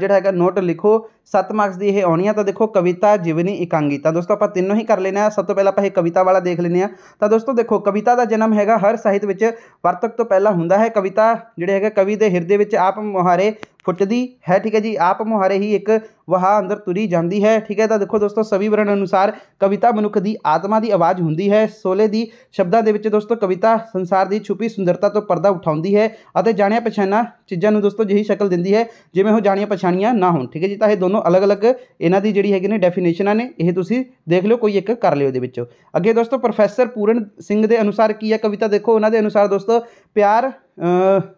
ਜਿਹੜਾ ਹੈਗਾ ਨੋਟ ਲਿਖੋ 7 ਮਾਰਕਸ ਦੀ ਇਹ ਆਉਣੀ ਆ ਤਾਂ ਦੇਖੋ ਕਵਿਤਾ ਜੀਵਨੀ ਇਕਾਂਗੀ ਤਾਂ ਦੋਸਤੋ ਆਪਾਂ ਤਿੰਨੋਂ ਹੀ ਕਰ ਲੈਣੇ ਆ ਸਭ ਤੋਂ ਪਹਿਲਾਂ ਆਪਾਂ ਇਹ ਕਵਿਤਾ ਵਾਲਾ ਦੇਖ ਲੈਨੇ ਆ ਤਾਂ ਦੋਸਤੋ ਦੇਖੋ ਕਵਿਤਾ ਦਾ ਜਨਮ ਹੈਗਾ ਹਰ ਸਾਹਿਤ ਵਿੱਚ ਵਰਤਕ ਤੋਂ ਪਹਿਲਾਂ ਹੁੰਦਾ ਹੈ ਕਵਿਤਾ ਜਿਹੜੇ ਹੈਗਾ ਕਵੀ ਦੇ ਹਿਰਦੇ ਵਿੱਚ ਆਪ ਮੁਹਾਰੇ ਫੁੱਟਦੀ ਹੈ ਠੀਕ ਹੈ ਜੀ ਆਪ ਮੁਹਾਰੇ ਹੀ ਇੱਕ ਵਹਾ ਅੰਦਰ ਤੁਰੀ ਜਾਂਦੀ ਹੈ ਠੀਕ ਹੈ ਤਾਂ ਦੇਖੋ ਦੋਸਤੋ ਸਵੀ ਵਰਣ ਅਨੁਸਾਰ ਕਵਿਤਾ ਮਨੁੱਖ ਦੀ ਆਤਮਾ ਦੀ ਆਵਾਜ਼ ਹੁੰਦੀ ਹੈ ਸੋਲੇ ਦੀ ਸ਼ਬਦਾਂ ਦੇ ਵਿੱਚ ਦੋਸਤੋ ਕਵਿਤਾ ਸੰਸਾਰ ਦੀ ਛੁਪੀ ਸੁੰਦਰਤਾ ਤੋਂ ਪਰਦਾ ਉਠਾਉਂਦੀ ਹੈ ਅਤੇ ਜਾਣਿਆ ਪਛਾਣਾ ਚੀਜ਼ਾਂ ਨੂੰ ਦੋਸਤੋ ਜਿਹੀ ਸ਼ਕਲ ਦਿੰਦੀ ਹੈ ਜਿਵੇਂ ਉਹ ਜਾਣੀਆਂ ਪਛਾਣੀਆਂ ਨਾ ਹੋਣ ਠੀਕ ਹੈ ਜੀ ਤਾਂ ਇਹ ਦੋਨੋਂ ਅਲੱਗ-ਅਲੱਗ ਇਹਨਾਂ ਦੀ ਜਿਹੜੀ ਹੈਗੀ ਨੇ ਡੈਫੀਨੇਸ਼ਨਾਂ ਨੇ ਇਹ ਤੁਸੀਂ ਦੇਖ ਲਿਓ ਕੋਈ ਇੱਕ ਕਰ ਲਿਓ ਇਹਦੇ ਵਿੱਚੋਂ ਅੱਗੇ ਦੋਸਤੋ ਪ੍ਰੋਫੈਸਰ ਪੂਰਨ ਸਿੰਘ ਦੇ ਅਨੁਸਾਰ ਕੀ ਹੈ ਕਵਿਤਾ ਦੇਖੋ ਉਹਨਾਂ ਦੇ ਅਨੁਸਾਰ ਦੋਸਤੋ ਪਿਆਰ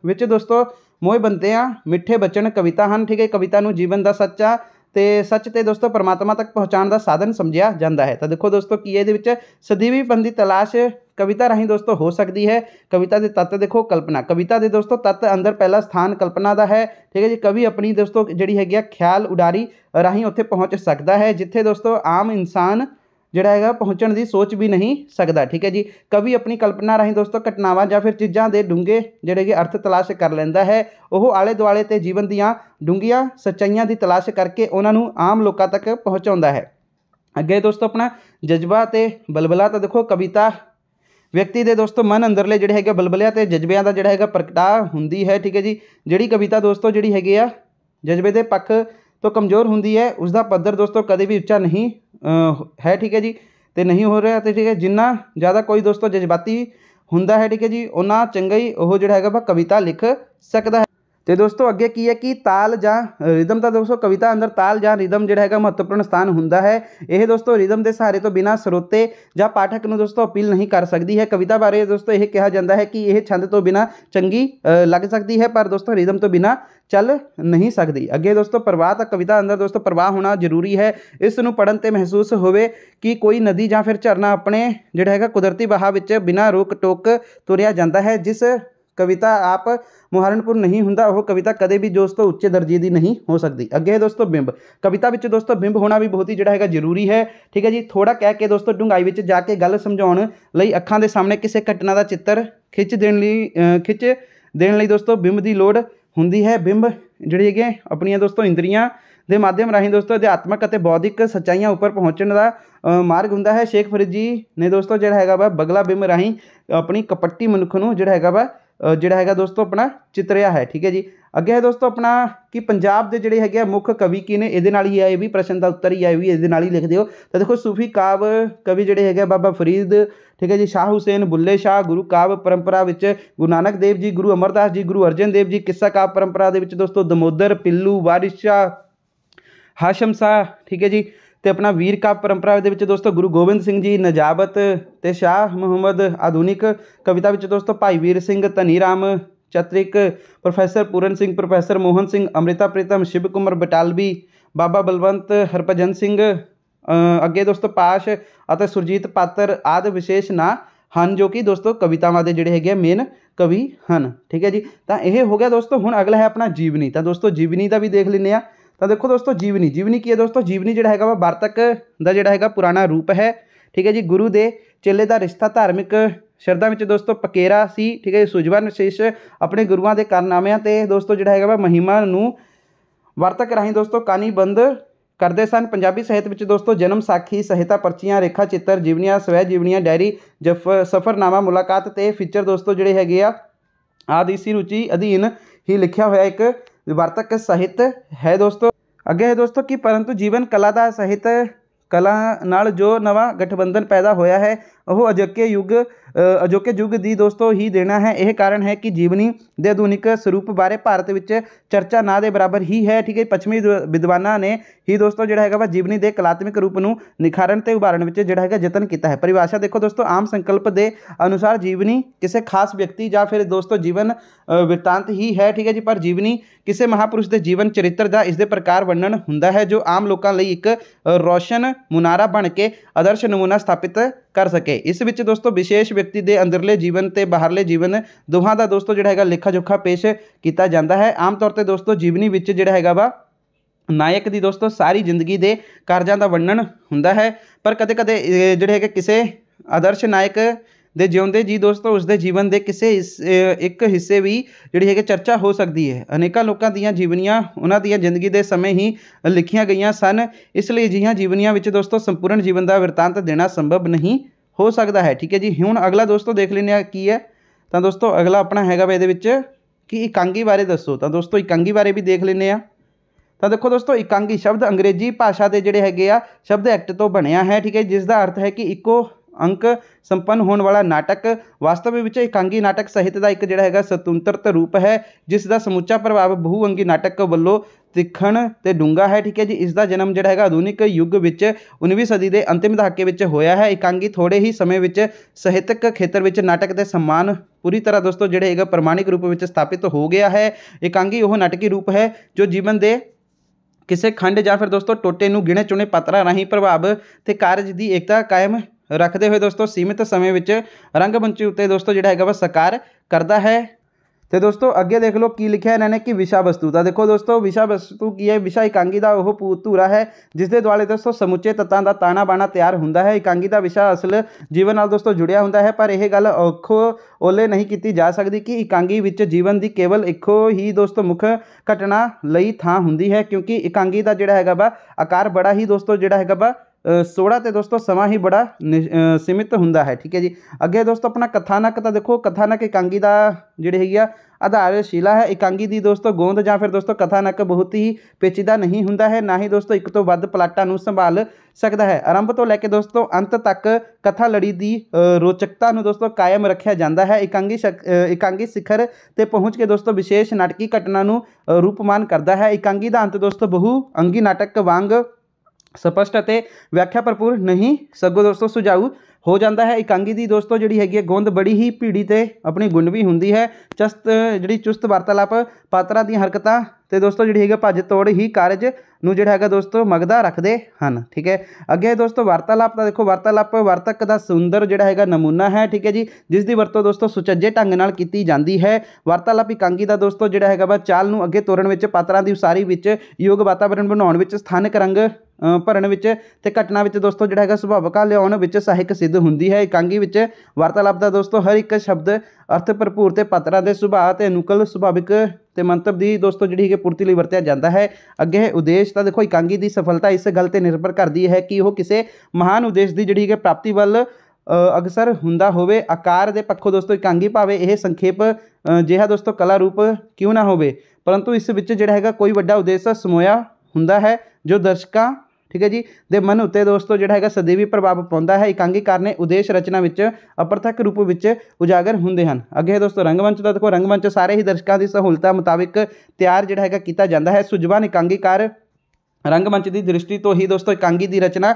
ਵਿੱਚ ਦੋਸਤੋ ਮੋਏ ਬੰਦੇ ਆ ਮਿੱਠੇ ਬਚਨ ਕਵਿਤਾ ਹਨ ਠੀਕ ਹੈ ਕਵਿਤਾ ਨੂੰ ਜੀਵਨ ਦਾ ਸੱਚਾ ਤੇ ਸੱਚ ਤੇ ਦੋਸਤੋ ਪਰਮਾਤਮਾ ਤੱਕ ਪਹੁੰਚਾਉਣ ਦਾ ਸਾਧਨ ਸਮਝਿਆ ਜਾਂਦਾ ਹੈ ਤਾਂ ਦੇਖੋ ਦੋਸਤੋ ਕੀ ਇਹਦੇ ਵਿੱਚ ਸਦੀਵੀਪਨ ਦੀ ਤਲਾਸ਼ ਕਵਿਤਾ ਰਾਹੀਂ ਦੋਸਤੋ ਹੋ ਸਕਦੀ ਹੈ ਕਵਿਤਾ ਦੇ ਤੱਤ ਦੇਖੋ ਕਲਪਨਾ ਕਵਿਤਾ ਦੇ ਦੋਸਤੋ ਤੱਤ ਅੰਦਰ ਪਹਿਲਾ ਸਥਾਨ ਕਲਪਨਾ ਦਾ ਹੈ ਠੀਕ ਹੈ ਜੀ ਕਵੀ ਆਪਣੀ ਦੋਸਤੋ ਜਿਹੜੀ ਹੈਗੀ ਆ ਖਿਆਲ ਉਡਾਰੀ ਰਾਹੀਂ ਉੱਥੇ ਪਹੁੰਚ ਸਕਦਾ ਹੈ ਜਿੱਥੇ ਦੋਸਤੋ ਆਮ ਇਨਸਾਨ ਜਿਹੜਾ ਹੈਗਾ ਪਹੁੰਚਣ ਦੀ ਸੋਚ ਵੀ ਨਹੀਂ ਸਕਦਾ ਠੀਕ ਹੈ ਜੀ ਕਵੀ ਆਪਣੀ ਕਲਪਨਾ ਰਾਹੀਂ ਦੋਸਤੋ ਘਟਨਾਵਾਂ ਜਾਂ ਫਿਰ ਚੀਜ਼ਾਂ ਦੇ ਡੂੰਘੇ ਜਿਹੜੇ ਕਿ ਅਰਥ ਤਲਾਸ਼ ਕਰ ਲੈਂਦਾ ਹੈ ਉਹ ਆਲੇ ਦੁਆਲੇ ਤੇ ਜੀਵਨ ਦੀਆਂ ਡੂੰਘੀਆਂ ਸੱਚਾਈਆਂ ਦੀ ਤਲਾਸ਼ ਕਰਕੇ ਉਹਨਾਂ ਨੂੰ ਆਮ ਲੋਕਾਂ ਤੱਕ ਪਹੁੰਚਾਉਂਦਾ ਹੈ ਅੱਗੇ ਦੋਸਤੋ ਆਪਣਾ ਜਜ਼ਬਾ ਤੇ ਬਲਬਲਾ ਤਾਂ ਦੇਖੋ ਕਵਿਤਾ ਵਿਅਕਤੀ ਦੇ ਦੋਸਤੋ ਮਨ ਅੰਦਰਲੇ ਜਿਹੜੇ ਹੈਗੇ ਬਲਬਲਿਆਂ ਤੇ ਜਜ਼ਬਿਆਂ ਦਾ ਜਿਹੜਾ ਹੈਗਾ ਪ੍ਰਗਟਾ ਹੁੰਦੀ ਹੈ ਠੀਕ ਹੈ ਜੀ ਜਿਹੜੀ ਕਵਿਤਾ ਦੋਸਤੋ ਜਿਹੜੀ ਹੈਗੀ ਆ ਜਜ਼ਬੇ ਦੇ ਪੱਖ ਤੋਂ ਕਮਜ਼ੋਰ ਹੁੰਦੀ ਹੈ ਉਸ ਦਾ ਪੱਧਰ ਦੋਸਤੋ ਕਦੇ ਵੀ ਉੱਚਾ ਨਹੀਂ है ठीक है जी तो नहीं हो रहा तो ठीक है जिन्ना ज़्यादा कोई दोस्तों जज्बाती हों ठीक है जी उन्ना चंगा ही वह जो है वह कविता लिख सकता है तो दोस्तों अगे की है कि ताल ज रिदम तो दोस्तों कविता अंदर ताल या रिदम है महत्वपूर्ण स्थान हों दोस्तों रिदम के सहारे तो बिना स्रोते ज पाठक में दोस्तों अपील नहीं कर सकती है कविता बारे दोस्तों यह कहा जाता है कि यह छंद तो बिना चंकी लग सकती है पर दोस्तों रिदम तो बिना ਚੱਲ ਨਹੀਂ ਸਕਦੀ ਅੱਗੇ ਦੋਸਤੋ ਪ੍ਰਵਾਹ ਤਾਂ ਕਵਿਤਾ ਅੰਦਰ ਦੋਸਤੋ ਪ੍ਰਵਾਹ ਹੋਣਾ ਜ਼ਰੂਰੀ ਹੈ ਇਸ ਨੂੰ ਪੜਨ ਤੇ ਮਹਿਸੂਸ ਹੋਵੇ ਕਿ ਕੋਈ ਨਦੀ ਜਾਂ ਫਿਰ ਝਰਨਾ ਆਪਣੇ ਜਿਹੜਾ ਹੈਗਾ ਕੁਦਰਤੀ ਬਹਾਅ ਵਿੱਚ ਬਿਨਾਂ ਰੋਕ ਟੋਕ ਤੁਰਿਆ ਜਾਂਦਾ ਹੈ ਜਿਸ ਕਵਿਤਾ ਆਪ ਮੁਹਾਰਨਪੁਰ ਨਹੀਂ ਹੁੰਦਾ ਉਹ ਕਵਿਤਾ ਕਦੇ ਵੀ ਦੋਸਤੋ ਉੱਚੇ ਦਰਜੇ ਦੀ ਨਹੀਂ ਹੋ ਸਕਦੀ ਅੱਗੇ ਦੋਸਤੋ ਬਿੰਬ ਕਵਿਤਾ ਵਿੱਚ ਦੋਸਤੋ ਬਿੰਬ ਹੋਣਾ ਵੀ ਬਹੁਤ ਹੀ ਜਿਹੜਾ ਹੈਗਾ ਜ਼ਰੂਰੀ ਹੈ ਠੀਕ ਹੈ ਜੀ ਥੋੜਾ ਕਹਿ ਕੇ ਦੋਸਤੋ ਡੂੰਘਾਈ ਵਿੱਚ ਜਾ ਕੇ ਗੱਲ ਸਮਝਾਉਣ ਲਈ ਅੱਖਾਂ ਦੇ ਸਾਹਮਣੇ ਕਿਸੇ ਘਟਨਾ ਦਾ ਚਿੱਤਰ ਖਿੱਚ ਦੇਣ ਲਈ ਖਿੱਚ ਦੇਣ ਲਈ ਦੋਸਤੋ ਬਿੰਬ ਦੀ ਲੋੜ ਹੁੰਦੀ ਹੈ ਬਿੰਬ ਜਿਹੜੀ ਹੈਗੇ ਆਪਣੀਆਂ ਦੋਸਤੋ ਇੰਦਰੀਆਂ ਦੇ ਮਾਧਿਅਮ ਰਾਹੀਂ ਦੋਸਤੋ ਅਧਿਆਤਮਕ ਅਤੇ ਬੌਧਿਕ ਸਚਾਈਆਂ ਉੱਪਰ ਪਹੁੰਚਣ ਦਾ ਮਾਰਗ ਹੁੰਦਾ ਹੈ ਸ਼ੇਖ ਫਰੀਦ ਜੀ ਨੇ ਦੋਸਤੋ ਜਿਹੜਾ ਹੈਗਾ ਵਾ ਬਗਲਾ ਬਿੰਬ ਰਾਹੀਂ ਆਪਣੀ ਕਪੱਟੀ ਮਨੁੱਖ ਨੂੰ ਜਿਹੜਾ ਹੈਗਾ ਵਾ ਜਿਹੜਾ ਹੈਗਾ ਦੋਸਤੋ ਆਪਣਾ ਚਿਤਰਿਆ ਹੈ ਠੀਕ ਹੈ ਜੀ ਅੱਗੇ ਹੈ ਦੋਸਤੋ ਆਪਣਾ ਕਿ ਪੰਜਾਬ ਦੇ ਜਿਹੜੇ ਹੈਗੇ ਆ ਮੁੱਖ ਕਵੀ ਕੀ ਨੇ ਇਹਦੇ ਨਾਲ ਹੀ ਆਏ ਵੀ ਪ੍ਰਸ਼ਨ ਦਾ ਉੱਤਰ ਹੀ ਆਏ ਵੀ ਇਹਦੇ ਨਾਲ ਹੀ ਲਿਖਦੇ ਹੋ ਤਾਂ ਦੇਖੋ ਸੂਫੀ ਕਾਵ ਕਵੀ ਜਿਹੜੇ ਹੈਗੇ ਬਾਬਾ ਫਰੀਦ ਠੀਕ ਹੈ ਜੀ ਸ਼ਾਹ ਹੁਸੈਨ ਬੁੱਲੇ ਸ਼ਾਹ ਗੁਰੂ ਕਾਵ ਪਰੰਪਰਾ ਵਿੱਚ ਗੁਰੂ ਨਾਨਕ ਦੇਵ ਜੀ ਗੁਰੂ ਅਮਰਦਾਸ ਜੀ ਗੁਰੂ ਅਰਜਨ ਦੇਵ ਜੀ ਕਿੱਸਾ ਕਾਵ ਪਰੰਪਰਾ ਦੇ ਵਿੱਚ ਦੋਸਤੋ ਦਮੋਦਰ ਪਿੱਲੂ ਵਾਰਿਸ਼ ਸ਼ਾਹ ਹਾਸ਼ਮ ਸ਼ਾਹ ਠੀਕ ਹੈ ਜੀ ਤੇ ਆਪਣਾ ਵੀਰ ਕਾ ਪਰੰਪਰਾ ਦੇ ਵਿੱਚ ਦੋਸਤੋ ਗੁਰੂ ਗੋਬਿੰਦ ਸਿੰਘ ਜੀ ਨਜਾਬਤ ਤੇ ਸ਼ਾਹ ਮੁਹੰਮਦ ਆਧੁਨਿਕ ਕਵਿਤਾ ਵਿੱਚ ਦੋਸਤੋ ਭਾਈ ਵੀਰ ਸਿੰਘ ਤਨੀਰਾਮ ਚਤ੍ਰਿਕ ਪ੍ਰੋਫੈਸਰ ਪੂਰਨ ਸਿੰਘ ਪ੍ਰੋਫੈਸਰ ਮੋਹਨ ਸਿੰਘ ਅਮ੍ਰਿਤਾ ਪ੍ਰੀਤਮ ਸ਼ਿਵ ਕੁਮਾਰ ਬਟਾਲਵੀ ਬਾਬਾ ਬਲਵੰਤ ਹਰਪਜਨ ਸਿੰਘ ਅੱਗੇ ਦੋਸਤੋ ਪਾਸ਼ ਅਤੇ ਸੁਰਜੀਤ ਪਾਤਰ ਆਦ ਵਿਸ਼ੇਸ਼ ਨਾਂ ਹਨ ਜੋ ਕਿ ਦੋਸਤੋ ਕਵਿਤਾਵਾਂ ਦੇ ਜਿਹੜੇ ਹੈਗੇ ਮੇਨ ਕਵੀ ਹਨ ਠੀਕ ਹੈ ਜੀ ਤਾਂ ਇਹ ਹੋ ਗਿਆ ਦੋਸਤੋ ਹੁਣ ਅਗਲਾ ਹੈ ਆਪਣਾ ਜੀਵਨੀ ਤਾਂ ਦੋਸਤੋ ਜੀਵਨੀ ਦਾ ਵੀ ਦੇਖ ਲੈਨੇ ਆ ਤਾਂ ਦੇਖੋ ਦੋਸਤੋ ਜੀਵਨੀ ਜੀਵਨੀ ਕੀ ਹੈ ਦੋਸਤੋ ਜੀਵਨੀ ਜਿਹੜਾ ਹੈਗਾ ਵਾ ਵਾਰਤਕ ਦਾ ਜਿਹੜਾ ਹੈਗਾ ਪੁਰਾਣਾ ਰੂਪ ਹੈ ਠੀਕ ਹੈ ਜੀ ਗੁਰੂ ਦੇ ਚੇਲੇ ਦਾ ਰਿਸ਼ਤਾ ਧਾਰਮਿਕ ਸ਼ਰਧਾ ਵਿੱਚ ਦੋਸਤੋ ਪਕੇਰਾ ਸੀ ਠੀਕ ਹੈ ਜੀ ਸੁਜਵਾਨ ਵਿਸ਼ੇਸ਼ ਆਪਣੇ ਗੁਰੂਆਂ ਦੇ ਕਾਰਨਾਮਿਆਂ ਤੇ ਦੋਸਤੋ ਜਿਹੜਾ ਹੈਗਾ ਵਾ ਮਹਿਮਾ ਨੂੰ ਵਾਰਤਕ ਰਾਹੀਂ ਦੋਸਤੋ ਕਾਨੀ ਬੰਦ ਕਰਦੇ ਸਨ ਪੰਜਾਬੀ ਸਾਹਿਤ ਵਿੱਚ ਦੋਸਤੋ ਜਨਮ ਸਾਖੀ ਸਹਿਤਾ ਪਰਚੀਆਂ ਰੇਖਾ ਚਿੱਤਰ ਜੀਵਨੀਆਂ ਸਵੈ ਜੀਵਨੀਆਂ ਡਾਇਰੀ ਜਫ ਸਫਰਨਾਮਾ ਮੁਲਾਕਾਤ ਤੇ ਫੀਚਰ ਦੋਸਤੋ ਜਿਹੜੇ ਹੈਗੇ ਆ ਆਦਿ ਸੀ ਰੁਚੀ ਅਧੀਨ ਹੀ ਲਿਖਿਆ ਹੋਇਆ ਇੱਕ वार्तक साहित्य है दोस्तों अगे है दोस्तों कि परंतु जीवन कला का साहित्य कला ਨਾਲ ਜੋ ਨਵਾਂ ਗਠਬੰਧਨ ਪੈਦਾ ਹੋਇਆ ਹੈ ਉਹ ਅਜੋਕੇ ਯੁੱਗ ਅਜੋਕੇ ਯੁੱਗ ਦੀ ਦੋਸਤੋ ਹੀ ਦੇਣਾ ਹੈ ਇਹ ਕਾਰਨ ਹੈ ਕਿ ਜੀਵਨੀ ਦੇ ਆਧੁਨਿਕ ਸਰੂਪ ਬਾਰੇ ਭਾਰਤ ਵਿੱਚ ਚਰਚਾ ਨਾ ਦੇ ਬਰਾਬਰ ਹੀ ਹੈ ਠੀਕ ਹੈ ਪੱਛਮੀ ਵਿਦਵਾਨਾਂ ਨੇ ਹੀ ਦੋਸਤੋ ਜਿਹੜਾ ਹੈਗਾ ਵਾ ਜੀਵਨੀ ਦੇ ਕਲਾਤਮਿਕ ਰੂਪ ਨੂੰ ਨਿਖਾਰਨ ਤੇ ਉਭਾਰਨ ਵਿੱਚ ਜਿਹੜਾ ਹੈਗਾ ਯਤਨ ਕੀਤਾ ਹੈ ਪਰਿਭਾਸ਼ਾ ਦੇਖੋ ਦੋਸਤੋ ਆਮ ਸੰਕਲਪ ਦੇ ਅਨੁਸਾਰ ਜੀਵਨੀ ਕਿਸੇ ਖਾਸ ਵਿਅਕਤੀ ਜਾਂ ਫਿਰ ਦੋਸਤੋ ਜੀਵਨ ਵਿਰਤਾਂਤ ਹੀ ਹੈ ਠੀਕ ਹੈ ਜੀ ਪਰ ਜੀਵਨੀ ਕਿਸੇ ਮਹਾਪੁਰਸ਼ ਦੇ ਜੀਵਨ ਚਰਿੱਤਰ ਦਾ ਇਸ ਦੇ ਪ੍ਰਕਾਰ ਵਰਣਨ ਹੁੰਦਾ ਹੈ ਜੋ ਆਮ ਲੋਕਾਂ ਲਈ ਇੱਕ ਰੋਸ਼ਨ ਮੁਨਾਰਾ ਬਣ ਕੇ ਆਦਰਸ਼ ਨਮੂਨਾ ਸਥਾਪਿਤ ਕਰ ਸਕੇ ਇਸ ਵਿੱਚ ਦੋਸਤੋ ਵਿਸ਼ੇਸ਼ ਵਿਅਕਤੀ ਦੇ ਅੰਦਰਲੇ ਜੀਵਨ ਤੇ ਬਾਹਰਲੇ ਜੀਵਨ ਦੋਹਾਂ ਦਾ ਦੋਸਤੋ ਜਿਹੜਾ ਹੈਗਾ ਲੇਖਾ ਜੋਖਾ ਪੇਸ਼ ਕੀਤਾ ਜਾਂਦਾ ਹੈ ਆਮ ਤੌਰ ਤੇ ਦੋਸਤੋ ਜੀਵਨੀ ਵਿੱਚ ਜਿਹੜਾ ਹੈਗਾ ਵਾ ਨਾਇਕ ਦੀ ਦੋਸਤੋ ਸਾਰੀ ਜ਼ਿੰਦਗੀ ਦੇ ਕਾਰਜਾਂ ਦਾ ਵਰਣਨ ਹੁੰਦਾ ਹੈ ਪਰ ਕਦੇ-ਕਦੇ ਜਿਹੜੇ ਹੈਗੇ ਕਿਸੇ ਆਦਰਸ਼ ਨਾਇਕ ਦੇ ਜਿਉਂਦੇ ਜੀ ਦੋਸਤੋ ਉਸ ਦੇ ਜੀਵਨ ਦੇ ਕਿਸੇ ਇੱਕ ਹਿੱਸੇ ਵੀ ਜਿਹੜੀ ਹੈਗੇ ਚਰਚਾ ਹੋ ਸਕਦੀ ਹੈ ਅਨੇਕਾਂ ਲੋਕਾਂ ਦੀਆਂ ਜੀਵਨੀਆਂ ਉਹਨਾਂ ਦੀਆਂ ਜ਼ਿੰਦਗੀ ਦੇ ਸਮੇਂ ਹੀ ਲਿਖੀਆਂ ਗਈਆਂ ਸਨ ਇਸ ਲਈ ਅਜਿਹੀਆਂ ਜੀਵਨੀਆਂ ਵਿੱਚ ਦੋਸਤੋ ਸੰਪੂਰਨ ਜੀਵਨ ਦਾ ਵਰਤਾਂਤ ਦੇਣਾ ਸੰਭਵ ਨਹੀਂ ਹੋ ਸਕਦਾ ਹੈ ਠੀਕ ਹੈ ਜੀ ਹੁਣ ਅਗਲਾ ਦੋਸਤੋ ਦੇਖ ਲੈਂਦੇ ਆ ਕੀ ਹੈ ਤਾਂ ਦੋਸਤੋ ਅਗਲਾ ਆਪਣਾ ਹੈਗਾ ਵਾ ਇਹਦੇ ਵਿੱਚ ਕਿ ਇਕਾਂਗੀ ਬਾਰੇ ਦੱਸੋ ਤਾਂ ਦੋਸਤੋ ਇਕਾਂਗੀ ਬਾਰੇ ਵੀ ਦੇਖ ਲੈਂਦੇ ਆ ਤਾਂ ਦੇਖੋ ਦੋਸਤੋ ਇਕਾਂਗੀ ਸ਼ਬਦ ਅੰਗਰੇਜ਼ੀ ਭਾਸ਼ਾ ਦੇ ਜਿਹੜੇ ਹੈਗੇ ਆ ਸ਼ਬਦ ਐਕਟ ਤੋਂ ਬਣਿਆ ਹੈ ਠੀਕ ਹੈ ਜਿਸ ਦਾ ਅਰਥ ਹੈ ਕਿ ਇੱਕੋ ਅੰਕ ਸੰਪੰਨ ਹੋਣ ਵਾਲਾ ਨਾਟਕ ਵਾਸਤਵ ਵਿੱਚ ਇਕਾਂਗੀ ਨਾਟਕ ਸਹਿਤ ਦਾ ਇੱਕ ਜਿਹੜਾ ਹੈਗਾ ਸੁਤੰਤਰਤ ਰੂਪ ਹੈ ਜਿਸ ਦਾ ਸਮੁੱਚਾ ਪ੍ਰਭਾਵ ਬਹੁਅੰਗੀ ਨਾਟਕ ਵੱਲੋਂ ਤਿੱਖਣ ਤੇ ਡੂੰਗਾ ਹੈ ਠੀਕ ਹੈ ਜੀ ਇਸ ਦਾ ਜਨਮ ਜਿਹੜਾ ਹੈਗਾ ਆਧੁਨਿਕ ਯੁੱਗ ਵਿੱਚ 19ਵੀਂ ਸਦੀ ਦੇ ਅੰਤਿਮ ਦਹਾਕੇ ਵਿੱਚ ਹੋਇਆ ਹੈ ਇਕਾਂਗੀ ਥੋੜੇ ਹੀ ਸਮੇਂ ਵਿੱਚ ਸਾਹਿਤਕ ਖੇਤਰ ਵਿੱਚ ਨਾਟਕ ਦੇ ਸਨਮਾਨ ਪੂਰੀ ਤਰ੍ਹਾਂ ਦੋਸਤੋ ਜਿਹੜੇ ਹੈਗਾ ਪ੍ਰਮਾਣਿਕ ਰੂਪ ਵਿੱਚ ਸਥਾਪਿਤ ਹੋ ਗਿਆ ਹੈ ਇਕਾਂਗੀ ਉਹ ਨਾਟਕੀ ਰੂਪ ਹੈ ਜੋ ਜੀਵਨ ਦੇ ਕਿਸੇ ਖੰਡ ਜਾਂ ਫਿਰ ਦੋਸਤੋ ਟੋਟੇ ਨੂੰ ਗਿਣੇ ਚੁਣੇ ਪੱਤਰਾਂ ਰਾਹੀਂ ਪ੍ਰਭਾਵ ਤੇ ਕਾਰਜ ਦੀ ਏਕਤਾ ਕਾਇਮ ਰੱਖਦੇ ਹੋਏ ਦੋਸਤੋ ਸੀਮਿਤ ਸਮੇਂ ਵਿੱਚ ਰੰਗ ਮੰਚ ਉੱਤੇ ਦੋਸਤੋ ਜਿਹੜਾ ਹੈਗਾ ਵਾ ਸਾਕਾਰ ਕਰਦਾ ਹੈ ਤੇ ਦੋਸਤੋ ਅੱਗੇ ਦੇਖ ਲਓ ਕੀ ਲਿਖਿਆ ਇਹਨਾਂ ਨੇ ਕਿ ਵਿਸ਼ਾ ਵਸਤੂ ਤਾਂ ਦੇਖੋ ਦੋਸਤੋ ਵਿਸ਼ਾ ਵਸਤੂ ਕੀ ਹੈ ਵਿਸ਼ਾ ਇਕਾਂਗੀ ਦਾ ਉਹ ਪੂਤੂਰਾ ਹੈ ਜਿਸ ਦੇ ਦੁਆਲੇ ਦੋਸਤੋ ਸਮੁੱਚੇ ਤੱਤਾਂ ਦਾ ਤਾਣਾ ਬਾਣਾ ਤਿਆਰ ਹੁੰਦਾ ਹੈ ਇਕਾਂਗੀ ਦਾ ਵਿਸ਼ਾ ਅਸਲ ਜੀਵਨ ਨਾਲ ਦੋਸਤੋ ਜੁੜਿਆ ਹੁੰਦਾ ਹੈ ਪਰ ਇਹ ਗੱਲ ਔਖੋ ਓਲੇ ਨਹੀਂ ਕੀਤੀ ਜਾ ਸਕਦੀ ਕਿ ਇਕਾਂਗੀ ਵਿੱਚ ਜੀਵਨ ਦੀ ਕੇਵਲ ਇੱਕੋ ਹੀ ਦੋਸਤੋ ਮੁੱਖ ਘਟਨਾ ਲਈ ਥਾਂ ਹੁੰਦੀ ਹੈ ਕਿਉਂਕਿ ਇਕਾਂਗੀ ਦਾ ਜਿਹੜਾ ਹੈਗਾ ਵਾ ਆਕਾਰ ਬੜਾ ਹੀ ਦੋਸਤੋ ਜਿਹੜਾ ਹੈਗਾ ਵਾ ਸੋੜਾ ਤੇ ਦੋਸਤੋ ਸਮਾਂ ਹੀ ਬੜਾ ਸੀਮਿਤ ਹੁੰਦਾ ਹੈ ਠੀਕ ਹੈ ਜੀ ਅੱਗੇ ਦੋਸਤੋ ਆਪਣਾ ਕਥਾਨਕ ਤਾਂ ਦੇਖੋ ਕਥਾਨਕ ਇਕਾਂਗੀ ਦਾ ਜਿਹੜੀ ਹੈਗੀ ਆ ਆਧਾਰ ਸ਼ਿਲਾ ਹੈ ਇਕਾਂਗੀ ਦੀ ਦੋਸਤੋ ਗੋਂਦ ਜਾਂ ਫਿਰ ਦੋਸਤੋ ਕਥਾਨਕ ਬਹੁਤ ਹੀ ਪੇਚੀਦਾ ਨਹੀਂ ਹੁੰਦਾ ਹੈ ਨਾ ਹੀ ਦੋਸਤੋ ਇੱਕ ਤੋਂ ਵੱਧ ਪਲਾਟਾਂ ਨੂੰ ਸੰਭਾਲ ਸਕਦਾ ਹੈ ਆਰੰਭ ਤੋਂ ਲੈ ਕੇ ਦੋਸਤੋ ਅੰਤ ਤੱਕ ਕਥਾ ਲੜੀ ਦੀ ਰੋਚਕਤਾ ਨੂੰ ਦੋਸਤੋ ਕਾਇਮ ਰੱਖਿਆ ਜਾਂਦਾ ਹੈ ਇਕਾਂਗੀ ਇਕਾਂਗੀ ਸਿਖਰ ਤੇ ਪਹੁੰਚ ਕੇ ਦੋਸਤੋ ਵਿਸ਼ੇਸ਼ ਨਾਟਕੀ ਘਟਨਾ ਨੂੰ ਰੂਪਮਾਨ ਕਰਦਾ ਹੈ ਇਕਾਂਗੀ ਦਾ ਅੰਤ ਦੋਸਤੋ ਬਹੁ ਅੰਗੀ ਨਾਟਕ ਵਾਂਗ ਸਪਸ਼ਟ ਅਤੇ ਵਿਆਖਿਆ ਭਰਪੂਰ ਨਹੀਂ ਸਗੋਂ ਦੋਸਤੋ ਸੁਝਾਉ ਹੋ ਜਾਂਦਾ ਹੈ ਇਕਾਂਗੀ ਦੀ ਦੋਸਤੋ ਜਿਹੜੀ ਹੈਗੀ ਹੈ ਗੋਂਦ ਬੜੀ ਹੀ ਭੀੜੀ ਤੇ ਆਪਣੀ ਗੁੰਡਵੀ ਹੁੰਦੀ ਹੈ ਚਸਤ ਜਿਹੜੀ ਚੁਸਤ ਵਾਰਤਾਲਾਪ ਪਾਤਰਾਂ ਦੀਆਂ ਹਰਕਤਾਂ ਤੇ ਦੋਸਤੋ ਜਿਹੜੀ ਹੈਗਾ ਭੱਜ ਤੋੜ ਹੀ ਕਾਰਜ ਨੂੰ ਜਿਹੜਾ ਹੈਗਾ ਦੋਸਤੋ ਮਗਦਾ ਰੱਖਦੇ ਹਨ ਠੀਕ ਹੈ ਅੱਗੇ ਦੋਸਤੋ ਵਰਤਾਲਾਪ ਦਾ ਦੇਖੋ ਵਰਤਾਲਾਪ ਵਰਤਕ ਦਾ ਸੁੰਦਰ ਜਿਹੜਾ ਹੈਗਾ ਨਮੂਨਾ ਹੈ ਠੀਕ ਹੈ ਜੀ ਜਿਸ ਦੀ ਵਰਤੋਂ ਦੋਸਤੋ ਸੁਚੱਜੇ ਢੰਗ ਨਾਲ ਕੀਤੀ ਜਾਂਦੀ ਹੈ ਵਰਤਾਲਾਪ ਇਕਾਂਗੀ ਦਾ ਦੋਸਤੋ ਜਿਹੜਾ ਹੈਗਾ ਵਾ ਚਾਲ ਨੂੰ ਅੱਗੇ ਤੋਰਨ ਵਿੱਚ ਪਾਤਰਾਂ ਦੀ ਉਸਾਰੀ ਵਿੱਚ ਯੋਗ ਵਾਤਾਵਰਣ ਬਣਾਉਣ ਵਿੱਚ ਸਥਾਨਕ ਰੰਗ ਭਰਨ ਵਿੱਚ ਤੇ ਘਟਨਾ ਵਿੱਚ ਦੋਸਤੋ ਜਿਹੜਾ ਹੈਗਾ ਸੁਭਾਵਕਾ ਲਿਆਉਣ ਵਿੱਚ ਸਹਾਇਕ ਸਿੱਧ ਹੁੰਦੀ ਹੈ ਇਕਾਂਗੀ ਵਿੱਚ ਵਰਤਾਲਾਪ ਦਾ ਦੋਸਤੋ ਹਰ ਇੱਕ ਸ਼ਬਦ ਅਰਥ ਭਰਪੂਰ ਤੇ ਪਾਤਰਾਂ ਦੇ ਸੁਭਾਅ ਤੇ ਅਨੁਕਲ ਸੁਭਾਵਿਕ ਤੇ ਮੰਤਵ ਦੀ ਦੋਸਤੋ ਜਿਹੜੀ ਹੈ ਪੂਰਤੀ ਲਈ ਵਰਤਿਆ ਜਾਂਦਾ ਹੈ ਅੱਗੇ ਹੈ ਉਦੇਸ਼ ਤਾਂ ਦੇਖੋ ਇਕਾਂਗੀ ਦੀ ਸਫਲਤਾ ਇਸ ਗੱਲ ਤੇ ਨਿਰਭਰ ਕਰਦੀ ਹੈ ਕਿ ਉਹ ਕਿਸੇ ਮਹਾਨ ਉਦੇਸ਼ ਦੀ ਜਿਹੜੀ ਹੈ ਪ੍ਰਾਪਤੀ ਵੱਲ ਅਕਸਰ ਹੁੰਦਾ ਹੋਵੇ ਆਕਾਰ ਦੇ ਪੱਖੋਂ ਦੋਸਤੋ ਇਕਾਂਗੀ ਭਾਵੇਂ ਇਹ ਸੰਖੇਪ ਜਿਹਾ ਦੋਸਤੋ ਕਲਾ ਰੂਪ ਕਿਉਂ ਨਾ ਹੋਵੇ ਪਰੰਤੂ ਇਸ ਵਿੱਚ ਜਿਹੜਾ ਹੈਗਾ ਕੋਈ ਵੱਡਾ ਉਦੇਸ਼ ਸਮੋਇਆ ਹੁੰਦਾ ਹੈ ਜੋ ਦਰਸ਼ਕਾਂ ਠੀਕ ਹੈ ਜੀ ਦੇ ਮਨ ਉੱਤੇ ਦੋਸਤੋ ਜਿਹੜਾ ਹੈਗਾ ਸਦੀਵੀ ਪ੍ਰਭਾਵ ਪਾਉਂਦਾ ਹੈ ਇਕਾਂਗੀਕਾਰ ਨੇ ਉਦੇਸ਼ ਰਚਨਾ ਵਿੱਚ ਅਪਰਥਕ ਰੂਪ ਵਿੱਚ ਉਜਾਗਰ ਹੁੰਦੇ ਹਨ ਅੱਗੇ ਦੋਸਤੋ ਰੰਗਮੰਚ ਦਾ ਦੇਖੋ ਰੰਗਮੰਚ ਸਾਰੇ ਹੀ ਦਰਸ਼ਕਾਂ ਦੀ ਸਹੂਲਤਾਂ ਮੁਤਾਬਿਕ ਤਿਆਰ ਜਿਹੜਾ ਹੈਗਾ ਕੀਤਾ ਜਾਂਦਾ ਹੈ ਸੁਜਵਾਨ ਇਕਾਂਗੀਕਾਰ ਰੰਗਮੰਚ ਦੀ ਦ੍ਰਿਸ਼ਟੀ ਤੋਂ ਹੀ ਦੋਸਤੋ ਇਕਾਂਗੀ ਦੀ ਰਚਨਾ